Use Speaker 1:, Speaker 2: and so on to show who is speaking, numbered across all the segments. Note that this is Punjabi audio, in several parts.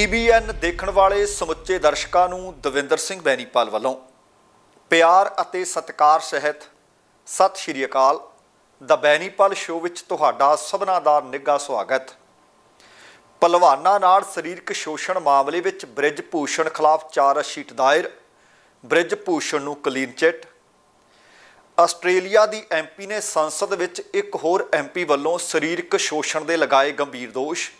Speaker 1: TBN ਦੇਖਣ ਵਾਲੇ ਸਮੁੱਚੇ ਦਰਸ਼ਕਾਂ ਨੂੰ ਦਵਿੰਦਰ ਸਿੰਘ ਬੈਣੀਪਾਲ ਵੱਲੋਂ ਪਿਆਰ ਅਤੇ ਸਤਿਕਾਰ ਸਹਿਤ ਸਤਿ ਸ਼੍ਰੀ ਅਕਾਲ ਦਾ ਬੈਣੀਪਾਲ ਸ਼ੋਅ ਵਿੱਚ ਤੁਹਾਡਾ ਸਭਨਾ ਦਾ ਨਿੱਘਾ ਸਵਾਗਤ ਪਲਵਾਨਾਂ ਨਾਲ ਸਰੀਰਕ ਸ਼ੋਸ਼ਣ ਮਾਮਲੇ ਵਿੱਚ ਬ੍ਰਿਜ ਭੂਸ਼ਣ ਖਿਲਾਫ ਚਾਰ ਸ਼ੀਟ ਦਾਇਰ ਬ੍ਰਿਜ ਭੂਸ਼ਣ ਨੂੰ ਕਲੀਨ ਚਿੱਟ ਆਸਟ੍ਰੇਲੀਆ ਦੀ ਐਮਪੀ ਨੇ ਸੰਸਦ ਵਿੱਚ ਇੱਕ ਹੋਰ ਐਮਪੀ ਵੱਲੋਂ ਸਰੀਰਕ ਸ਼ੋਸ਼ਣ ਦੇ ਲਗਾਏ ਗੰਭੀਰ ਦੋਸ਼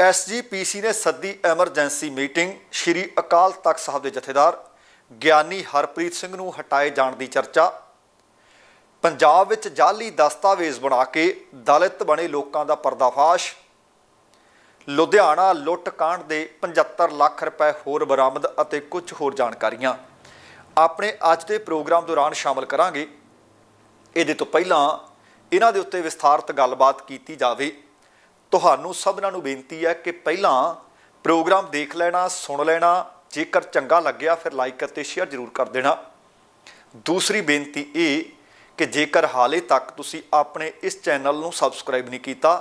Speaker 1: ਐਸਜੀਪੀਸੀ ਨੇ ਸੱਦੀ ਐਮਰਜੈਂਸੀ ਮੀਟਿੰਗ ਸ਼੍ਰੀ ਅਕਾਲ ਤਖਤ ਸਾਹਿਬ ਦੇ ਜਥੇਦਾਰ ਗਿਆਨੀ ਹਰਪ੍ਰੀਤ ਸਿੰਘ ਨੂੰ ਹਟਾਏ ਜਾਣ ਦੀ ਚਰਚਾ ਪੰਜਾਬ ਵਿੱਚ ਜਾਲੀ ਦਸਤਾਵੇਜ਼ ਬਣਾ ਕੇ ਦਲਿਤ ਬਣੇ ਲੋਕਾਂ ਦਾ ਪਰਦਾਫਾਸ਼ ਲੁਧਿਆਣਾ ਲੁੱਟ ਕਾਂਡ ਦੇ 75 ਲੱਖ ਰੁਪਏ ਹੋਰ ਬਰਾਮਦ ਅਤੇ ਕੁਝ ਹੋਰ ਜਾਣਕਾਰੀਆਂ ਆਪਣੇ ਅੱਜ ਦੇ ਪ੍ਰੋਗਰਾਮ ਦੌਰਾਨ ਸ਼ਾਮਲ ਕਰਾਂਗੇ ਇਹਦੇ ਤੋਂ ਪਹਿਲਾਂ ਇਹਨਾਂ ਦੇ ਉੱਤੇ ਵਿਸਥਾਰਤ ਗੱਲਬਾਤ ਕੀਤੀ ਜਾਵੇ ਤੁਹਾਨੂੰ ਸਭਨਾਂ ਨੂੰ ਬੇਨਤੀ ਹੈ ਕਿ ਪਹਿਲਾਂ ਪ੍ਰੋਗਰਾਮ ਦੇਖ ਲੈਣਾ ਸੁਣ ਲੈਣਾ ਜੇਕਰ ਚੰਗਾ ਲੱਗਿਆ ਫਿਰ ਲਾਈਕ ਅਤੇ ਸ਼ੇਅਰ ਜ਼ਰੂਰ ਕਰ ਦੇਣਾ ਦੂਸਰੀ ਬੇਨਤੀ ਇਹ ਕਿ ਜੇਕਰ ਹਾਲੇ ਤੱਕ ਤੁਸੀਂ ਆਪਣੇ ਇਸ ਚੈਨਲ ਨੂੰ ਸਬਸਕ੍ਰਾਈਬ ਨਹੀਂ ਕੀਤਾ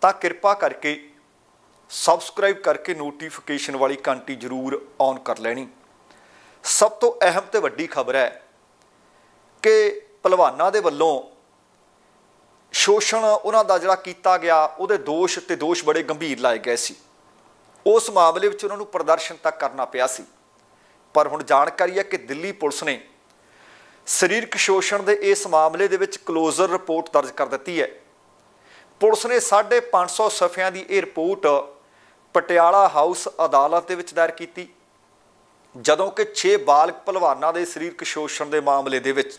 Speaker 1: ਤਾਂ ਕਿਰਪਾ ਕਰਕੇ ਸਬਸਕ੍ਰਾਈਬ ਕਰਕੇ ਨੋਟੀਫਿਕੇਸ਼ਨ ਵਾਲੀ ਘੰਟੀ ਜ਼ਰੂਰ ਔਨ ਕਰ ਲੈਣੀ ਸਭ ਤੋਂ ਅਹਿਮ ਤੇ ਵੱਡੀ ਖਬਰ ਹੈ ਕਿ ਪਹਿਲਵਾਨਾਂ ਦੇ ਵੱਲੋਂ ਸ਼ੋਸ਼ਣ ਉਹਨਾਂ ਦਾ ਜਿਹੜਾ ਕੀਤਾ ਗਿਆ ਉਹਦੇ ਦੋਸ਼ ਤੇ ਦੋਸ਼ ਬੜੇ ਗੰਭੀਰ ਲਾਏ ਗਏ ਸੀ ਉਸ ਮਾਮਲੇ ਵਿੱਚ ਉਹਨਾਂ ਨੂੰ ਪ੍ਰਦਰਸ਼ਨ ਤੱਕ ਕਰਨਾ ਪਿਆ ਸੀ ਪਰ ਹੁਣ ਜਾਣਕਾਰੀ ਹੈ ਕਿ ਦਿੱਲੀ ਪੁਲਿਸ ਨੇ ਸਰੀਰਕ ਸ਼ੋਸ਼ਣ ਦੇ ਇਸ ਮਾਮਲੇ ਦੇ ਵਿੱਚ ਕਲੋਜ਼ਰ ਰਿਪੋਰਟ ਦਰਜ ਕਰ ਦਿੱਤੀ ਹੈ ਪੁਲਿਸ ਨੇ 550 ਸਫਿਆਂ ਦੀ ਇਹ ਰਿਪੋਰਟ ਪਟਿਆਲਾ ਹਾਊਸ ਅਦਾਲਤ ਦੇ ਵਿੱਚ ਦਾਇਰ ਕੀਤੀ ਜਦੋਂ ਕਿ 6 ਬਾਲਕ ਭਲਵਾਨਾਂ ਦੇ ਸਰੀਰਕ ਸ਼ੋਸ਼ਣ ਦੇ ਮਾਮਲੇ ਦੇ ਵਿੱਚ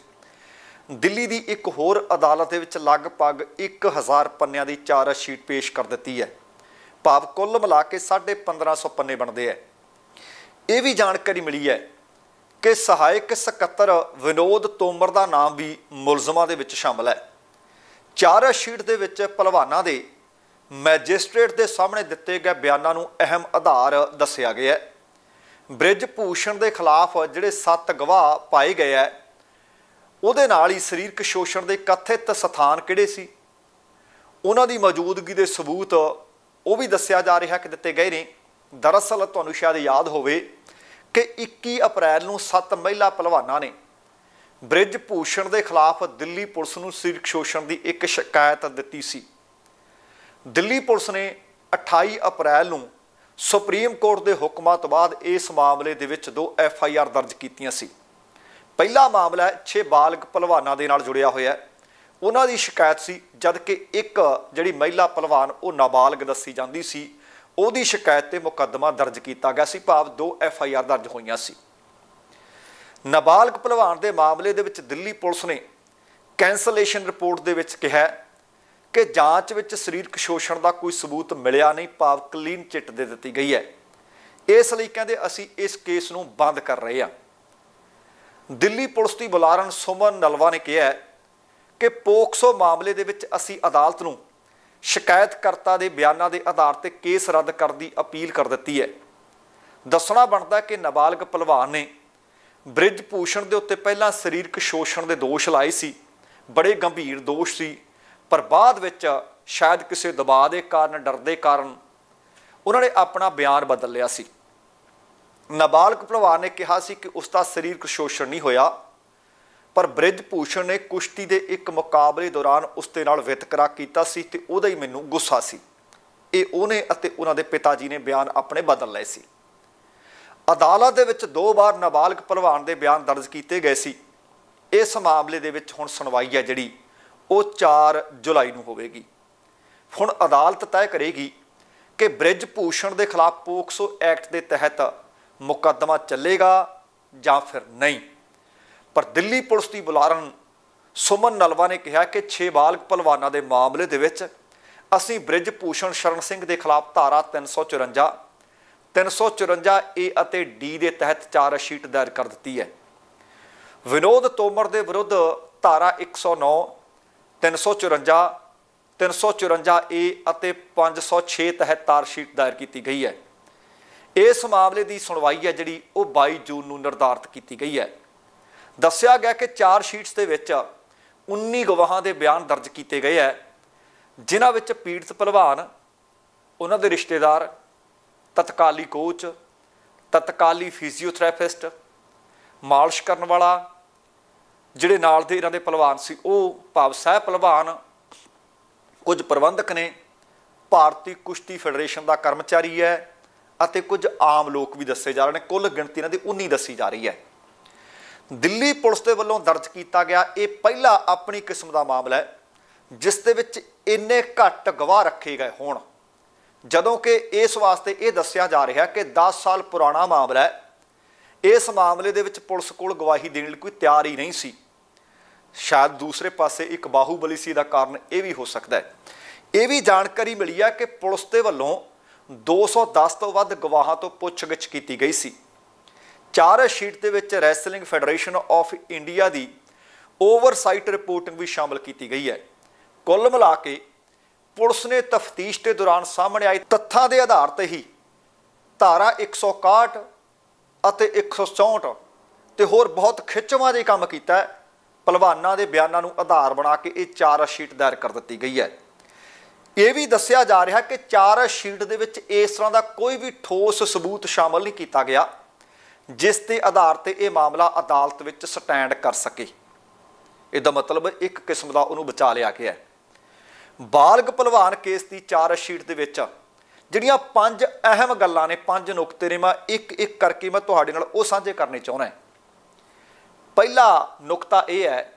Speaker 1: ਦਿੱਲੀ ਦੀ ਇੱਕ ਹੋਰ ਅਦਾਲਤ ਦੇ ਵਿੱਚ ਲਗਭਗ 1000 ਪੰਨਿਆਂ ਦੀ ਚਾਰਜ ਸ਼ੀਟ ਪੇਸ਼ ਕਰ ਦਿੱਤੀ ਹੈ ਭਾਵ ਕੁੱਲ ਮਿਲਾ ਕੇ 1550 ਪੰਨੇ ਬਣਦੇ ਐ ਇਹ ਵੀ ਜਾਣਕਾਰੀ ਮਿਲੀ ਹੈ ਕਿ ਸਹਾਇਕ ਸਕੱਤਰ ਵਿਨੋਦ ਤੋਮਰ ਦਾ ਨਾਮ ਵੀ ਮੁਲਜ਼ਮਾਂ ਦੇ ਵਿੱਚ ਸ਼ਾਮਲ ਹੈ ਚਾਰਜ ਸ਼ੀਟ ਦੇ ਵਿੱਚ ਪਹਿਲਵਾਨਾਂ ਦੇ ਮੈਜਿਸਟ੍ਰੇਟ ਦੇ ਸਾਹਮਣੇ ਦਿੱਤੇ ਗਏ ਬਿਆਨਾਂ ਨੂੰ ਅਹਿਮ ਆਧਾਰ ਦੱਸਿਆ ਗਿਆ ਹੈ ਬ੍ਰਿਜ ਭੂਸ਼ਣ ਦੇ ਖਿਲਾਫ ਜਿਹੜੇ 7 ਗਵਾਹ ਪਾਏ ਗਏ ਹੈ ਉਹਦੇ ਨਾਲ ਹੀ ਸਰੀਰਕ ਸ਼ੋਸ਼ਣ ਦੇ ਕਥਿਤ ਸਥਾਨ ਕਿਹੜੇ ਸੀ ਉਹਨਾਂ ਦੀ ਮੌਜੂਦਗੀ ਦੇ ਸਬੂਤ ਉਹ ਵੀ ਦੱਸਿਆ ਜਾ ਰਿਹਾ ਕਿ ਦਿੱਤੇ ਗਏ ਨੇ ਦਰਅਸਲ ਤੁਹਾਨੂੰ ਸ਼ਾਇਦ ਯਾਦ ਹੋਵੇ ਕਿ 21 ਅਪ੍ਰੈਲ ਨੂੰ ਸੱਤ ਮਹਿਲਾ ਪਹਿਲਵਾਨਾਂ ਨੇ ਬ੍ਰਿਜ ਭੂਸ਼ਣ ਦੇ ਖਿਲਾਫ ਦਿੱਲੀ ਪੁਲਿਸ ਨੂੰ ਸਰੀਰਕ ਸ਼ੋਸ਼ਣ ਦੀ ਇੱਕ ਸ਼ਿਕਾਇਤ ਦਿੱਤੀ ਸੀ ਦਿੱਲੀ ਪੁਲਿਸ ਨੇ 28 ਅਪ੍ਰੈਲ ਨੂੰ ਸੁਪਰੀਮ ਕੋਰਟ ਦੇ ਹੁਕਮਾਂ ਤੋਂ ਬਾਅਦ ਇਸ ਮਾਮਲੇ ਦੇ ਵਿੱਚ ਦੋ ਐਫ ਆਈ ਆਰ ਦਰਜ ਕੀਤੀਆਂ ਸੀ ਪਹਿਲਾ ਮਾਮਲਾ 6 ਬਾਲਗ ਪਹਿਲਵਾਨਾਂ ਦੇ ਨਾਲ ਜੁੜਿਆ ਹੋਇਆ ਹੈ ਉਹਨਾਂ ਦੀ ਸ਼ਿਕਾਇਤ ਸੀ ਜਦ ਕਿ ਇੱਕ ਜਿਹੜੀ ਮਹਿਲਾ ਪਹਿਲਵਾਨ ਉਹ ਨਾਬਾਲਗ ਦੱਸੀ ਜਾਂਦੀ ਸੀ ਉਹਦੀ ਸ਼ਿਕਾਇਤ ਤੇ ਮੁਕੱਦਮਾ ਦਰਜ ਕੀਤਾ ਗਿਆ ਸੀ ਭਾਵ 2 ਐਫ ਆਈ ਆਰ ਦਰਜ ਹੋਈਆਂ ਸੀ ਨਾਬਾਲਗ ਪਹਿਲਵਾਨ ਦੇ ਮਾਮਲੇ ਦੇ ਵਿੱਚ ਦਿੱਲੀ ਪੁਲਿਸ ਨੇ ਕੈਂਸਲੇਸ਼ਨ ਰਿਪੋਰਟ ਦੇ ਵਿੱਚ ਕਿਹਾ ਕਿ ਜਾਂਚ ਵਿੱਚ ਸਰੀਰਕ ਸ਼ੋਸ਼ਣ ਦਾ ਕੋਈ ਸਬੂਤ ਮਿਲਿਆ ਨਹੀਂ ਭਾਵ ਕਲੀਨ ਚਿੱਟ ਦੇ ਦਿੱਤੀ ਗਈ ਹੈ ਇਸ ਲਈ ਕਹਿੰਦੇ ਅਸੀਂ ਇਸ ਕੇਸ ਨੂੰ ਬੰਦ ਕਰ ਰਹੇ ਹਾਂ ਦਿੱਲੀ ਪੁਲਿਸ ਦੀ ਬੁਲਾਰਨ ਸੁਮਨ ਨਲਵਾ ਨੇ ਕਿਹਾ ਕਿ ਪੋਕਸੋ ਮਾਮਲੇ ਦੇ ਵਿੱਚ ਅਸੀਂ ਅਦਾਲਤ ਨੂੰ ਸ਼ਿਕਾਇਤਕਰਤਾ ਦੇ ਬਿਆਨਾਂ ਦੇ ਆਧਾਰ ਤੇ ਕੇਸ ਰੱਦ ਕਰਨ ਦੀ ਅਪੀਲ ਕਰ ਦਿੱਤੀ ਹੈ ਦੱਸਣਾ ਬਣਦਾ ਕਿ ਨਾਬਾਲਗ ਪਹਿਲਵਾਨ ਨੇ ਬ੍ਰਿਜ ਪੂਸ਼ਣ ਦੇ ਉੱਤੇ ਪਹਿਲਾਂ ਸਰੀਰਕ ਸ਼ੋਸ਼ਣ ਦੇ ਦੋਸ਼ ਲਾਏ ਸੀ ਬੜੇ ਗੰਭੀਰ ਦੋਸ਼ ਸੀ ਪਰ ਬਾਅਦ ਵਿੱਚ ਸ਼ਾਇਦ ਕਿਸੇ ਦਬਾਅ ਦੇ ਕਾਰਨ ਡਰ ਦੇ ਕਾਰਨ ਉਹਨਾਂ ਨੇ ਆਪਣਾ ਬਿਆਨ ਬਦਲ ਲਿਆ ਸੀ ਨਾਬਾਲਗ ਭਲਵਾਨ ਨੇ ਕਿਹਾ ਸੀ ਕਿ ਉਸ ਦਾ ਸਰੀਰਕ ਸ਼ੋਸ਼ਣ ਨਹੀਂ ਹੋਇਆ ਪਰ ਬ੍ਰਿਜ ਭੂਸ਼ਣ ਨੇ ਕੁਸ਼ਤੀ ਦੇ ਇੱਕ ਮੁਕਾਬਲੇ ਦੌਰਾਨ ਉਸ ਦੇ ਨਾਲ ਵਿਤਕਰਾ ਕੀਤਾ ਸੀ ਤੇ ਉਹਦਾ ਹੀ ਮੈਨੂੰ ਗੁੱਸਾ ਸੀ ਇਹ ਉਹਨੇ ਅਤੇ ਉਹਨਾਂ ਦੇ ਪਿਤਾ ਜੀ ਨੇ ਬਿਆਨ ਆਪਣੇ ਬਦਲ ਲਏ ਸੀ ਅਦਾਲਤ ਦੇ ਵਿੱਚ ਦੋ ਵਾਰ ਨਾਬਾਲਗ ਭਲਵਾਨ ਦੇ ਬਿਆਨ ਦਰਜ ਕੀਤੇ ਗਏ ਸੀ ਇਸ ਮਾਮਲੇ ਦੇ ਵਿੱਚ ਹੁਣ ਸੁਣਵਾਈ ਹੈ ਜਿਹੜੀ ਉਹ 4 ਜੁਲਾਈ ਨੂੰ ਹੋਵੇਗੀ ਹੁਣ ਅਦਾਲਤ ਤੈਅ ਕਰੇਗੀ ਕਿ ਬ੍ਰਿਜ ਭੂਸ਼ਣ ਦੇ ਖਿਲਾਫ ਪੋਕਸੋ ਐਕਟ ਦੇ ਤਹਿਤ ਮੁਕੱਦਮਾ ਚੱਲੇਗਾ ਜਾਂ ਫਿਰ ਨਹੀਂ ਪਰ ਦਿੱਲੀ ਪੁਲਿਸ ਦੀ ਬੁਲਾਰਨ ਸੁਮਨ ਨਲਵਾ ਨੇ ਕਿਹਾ ਕਿ 6 ਬਾਲਕ ਪਹਿਲਵਾਨਾਂ ਦੇ ਮਾਮਲੇ ਦੇ ਵਿੱਚ ਅਸੀਂ ਬ੍ਰਿਜ ਪੂਸ਼ਣ ਸ਼ਰਨ ਸਿੰਘ ਦੇ ਖਿਲਾਫ ਧਾਰਾ 354 354 ਏ ਅਤੇ ਡੀ ਦੇ ਤਹਿਤ ਚਾਰ ਸ਼ੀਟ ਦਾਇਰ ਕਰ ਦਿੱਤੀ ਹੈ ਵਿਨੋਦ ਤੋਮਰ ਦੇ ਵਿਰੁੱਧ ਧਾਰਾ 109 354 354 ਏ ਅਤੇ 506 ਤਹਿਤ ਤਾਰਸ਼ੀਟ ਸ਼ੀਟ ਦਾਇਰ ਕੀਤੀ ਗਈ ਹੈ ਇਸ ਮਾਮਲੇ ਦੀ ਸੁਣਵਾਈ ਹੈ ਜਿਹੜੀ ਉਹ 22 ਜੂਨ ਨੂੰ ਨਿਰਧਾਰਤ ਕੀਤੀ ਗਈ ਹੈ ਦੱਸਿਆ ਗਿਆ ਕਿ ਚਾਰ ਸ਼ੀਟਸ ਦੇ ਵਿੱਚ 19 ਗਵਾਹਾਂ ਦੇ ਬਿਆਨ ਦਰਜ ਕੀਤੇ ਗਏ ਹੈ ਜਿਨ੍ਹਾਂ ਵਿੱਚ ਪੀੜਤ ਪਹਿਲਵਾਨ ਉਹਨਾਂ ਦੇ ਰਿਸ਼ਤੇਦਾਰ ਤਤਕਾਲੀ ਕੋਚ ਤਤਕਾਲੀ ਫਿਜ਼ੀਓਥੈਰੇਪਿਸਟ ਮਾਲਿਸ਼ ਕਰਨ ਵਾਲਾ ਜਿਹੜੇ ਨਾਲ ਦੇ ਇਹਨਾਂ ਦੇ ਪਹਿਲਵਾਨ ਸੀ ਉਹ ਭਾਵ ਸਾਹਿਬ ਪਹਿਲਵਾਨ ਕੁਝ ਪ੍ਰਬੰਧਕ ਨੇ ਭਾਰਤੀ ਕੁਸ਼ਤੀ ਫੈਡਰੇਸ਼ਨ ਦਾ ਕਰਮਚਾਰੀ ਹੈ ਅਤੇ ਕੁਝ ਆਮ ਲੋਕ ਵੀ ਦੱਸੇ ਜਾ ਰਹੇ ਨੇ ਕੁੱਲ ਗਿਣਤੀ ਇਹਨਾਂ ਦੀ 19 ਦੱਸੀ ਜਾ ਰਹੀ ਹੈ ਦਿੱਲੀ ਪੁਲਿਸ ਦੇ ਵੱਲੋਂ ਦਰਜ ਕੀਤਾ ਗਿਆ ਇਹ ਪਹਿਲਾ ਆਪਣੀ ਕਿਸਮ ਦਾ ਮਾਮਲਾ ਹੈ ਜਿਸ ਦੇ ਵਿੱਚ ਇੰਨੇ ਘੱਟ ਗਵਾਹ ਰੱਖੇ ਗਏ ਹੋਣ ਜਦੋਂ ਕਿ ਇਸ ਵਾਸਤੇ ਇਹ ਦੱਸਿਆ ਜਾ ਰਿਹਾ ਕਿ 10 ਸਾਲ ਪੁਰਾਣਾ ਮਾਮਲਾ ਹੈ ਇਸ ਮਾਮਲੇ ਦੇ ਵਿੱਚ ਪੁਲਿਸ ਕੋਲ ਗਵਾਹੀ ਦੇਣ ਲਈ ਕੋਈ ਤਿਆਰ ਹੀ ਨਹੀਂ ਸੀ ਸ਼ਾਇਦ ਦੂਸਰੇ ਪਾਸੇ ਇੱਕ ਬਾਹੂਬਲੀ ਸੀ ਦਾ ਕਾਰਨ ਇਹ ਵੀ ਹੋ ਸਕਦਾ ਹੈ ਇਹ ਵੀ ਜਾਣਕਾਰੀ ਮਿਲੀ ਹੈ ਕਿ ਪੁਲਿਸ ਦੇ ਵੱਲੋਂ 210 ਤੋਂ ਵੱਧ ਗਵਾਹਾਂ ਤੋਂ ਪੁੱਛਗਿੱਛ ਕੀਤੀ ਗਈ ਸੀ ਚਾਰ ਸ਼ੀਟ ਦੇ ਵਿੱਚ ਰੈਸਲਿੰਗ ਫੈਡਰੇਸ਼ਨ ਆਫ ਇੰਡੀਆ ਦੀ ਓਵਰਸਾਈਟ ਰਿਪੋਰਟਿੰਗ ਵੀ ਸ਼ਾਮਲ ਕੀਤੀ ਗਈ ਹੈ ਕੁੱਲ ਮਿਲਾ ਕੇ ਪੁਲਿਸ ਨੇ ਤਫਤੀਸ਼ ਦੇ ਦੌਰਾਨ ਸਾਹਮਣੇ ਆਏ ਤੱਥਾਂ ਦੇ ਆਧਾਰ ਤੇ ਹੀ ਧਾਰਾ 161 ਅਤੇ 164 ਤੇ ਹੋਰ ਬਹੁਤ ਖਿੱਚਵਾਂ ਦੇ ਕੰਮ ਕੀਤਾ ਪਹਿਲਵਾਨਾਂ ਦੇ ਬਿਆਨਾਂ ਨੂੰ ਆਧਾਰ ਬਣਾ ਕੇ ਇਹ ਚਾਰਾ ਸ਼ੀਟ ਦਾਇਰ ਕਰ ਦਿੱਤੀ ਗਈ ਹੈ ਇਹ ਵੀ ਦੱਸਿਆ ਜਾ ਰਿਹਾ ਕਿ ਚਾਰ ਸ਼ੀਟ ਦੇ ਵਿੱਚ ਇਸ ਤਰ੍ਹਾਂ ਦਾ ਕੋਈ ਵੀ ਠੋਸ ਸਬੂਤ ਸ਼ਾਮਲ ਨਹੀਂ ਕੀਤਾ ਗਿਆ ਜਿਸ ਦੇ ਆਧਾਰ ਤੇ ਇਹ ਮਾਮਲਾ ਅਦਾਲਤ ਵਿੱਚ ਸਟੈਂਡ ਕਰ ਸਕੇ ਇਹਦਾ ਮਤਲਬ ਇੱਕ ਕਿਸਮ ਦਾ ਉਹਨੂੰ ਬਚਾ ਲਿਆ ਗਿਆ ਬਾਲਗ ਪਹਿਲਵਾਨ ਕੇਸ ਦੀ ਚਾਰ ਸ਼ੀਟ ਦੇ ਵਿੱਚ ਜਿਹੜੀਆਂ ਪੰਜ ਅਹਿਮ ਗੱਲਾਂ ਨੇ ਪੰਜ ਨੁਕਤੇ ਨੇ ਮੈਂ ਇੱਕ ਇੱਕ ਕਰਕੇ ਮੈਂ ਤੁਹਾਡੇ ਨਾਲ ਉਹ ਸਾਂਝੇ ਕਰਨੇ ਚਾਹੁੰਦਾ ਪਹਿਲਾ ਨੁਕਤਾ ਇਹ ਹੈ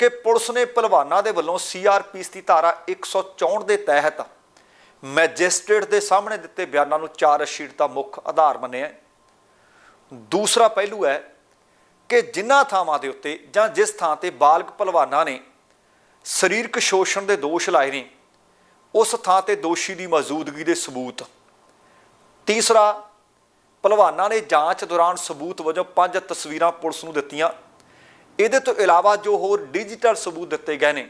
Speaker 1: ਕਿ ਪੁਲਿਸ ਨੇ ਪਹਿਲਵਾਨਾਂ ਦੇ ਵੱਲੋਂ ਸੀਆਰਪੀਸ ਦੀ ਧਾਰਾ 164 ਦੇ ਤਹਿਤ ਮੈਜਿਸਟ੍ਰੇਟ ਦੇ ਸਾਹਮਣੇ ਦਿੱਤੇ ਬਿਆਨਾਂ ਨੂੰ ਚਾਰ ਸ਼ੀਟ ਦਾ ਮੁੱਖ ਆਧਾਰ ਮੰਨਿਆ ਦੂਸਰਾ ਪਹਿਲੂ ਹੈ ਕਿ ਜਿਨ੍ਹਾਂ ਥਾਵਾਂ ਦੇ ਉੱਤੇ ਜਾਂ ਜਿਸ ਥਾਂ ਤੇ ਬਾਲਗ ਪਹਿਲਵਾਨਾਂ ਨੇ ਸਰੀਰਕ ਸ਼ੋਸ਼ਣ ਦੇ ਦੋਸ਼ ਲਾਏ ਨੇ ਉਸ ਥਾਂ ਤੇ ਦੋਸ਼ੀ ਦੀ ਮੌਜੂਦਗੀ ਦੇ ਸਬੂਤ ਤੀਸਰਾ ਪਹਿਲਵਾਨਾਂ ਨੇ ਜਾਂਚ ਦੌਰਾਨ ਸਬੂਤ ਵਜੋਂ ਪੰਜ ਤਸਵੀਰਾਂ ਪੁਲਿਸ ਨੂੰ ਦਿੱਤੀਆਂ ਇਹਦੇ ਤੋਂ ਇਲਾਵਾ ਜੋ ਹੋਰ ਡਿਜੀਟਲ ਸਬੂਤ ਦਿੱਤੇ ਗਏ ਨੇ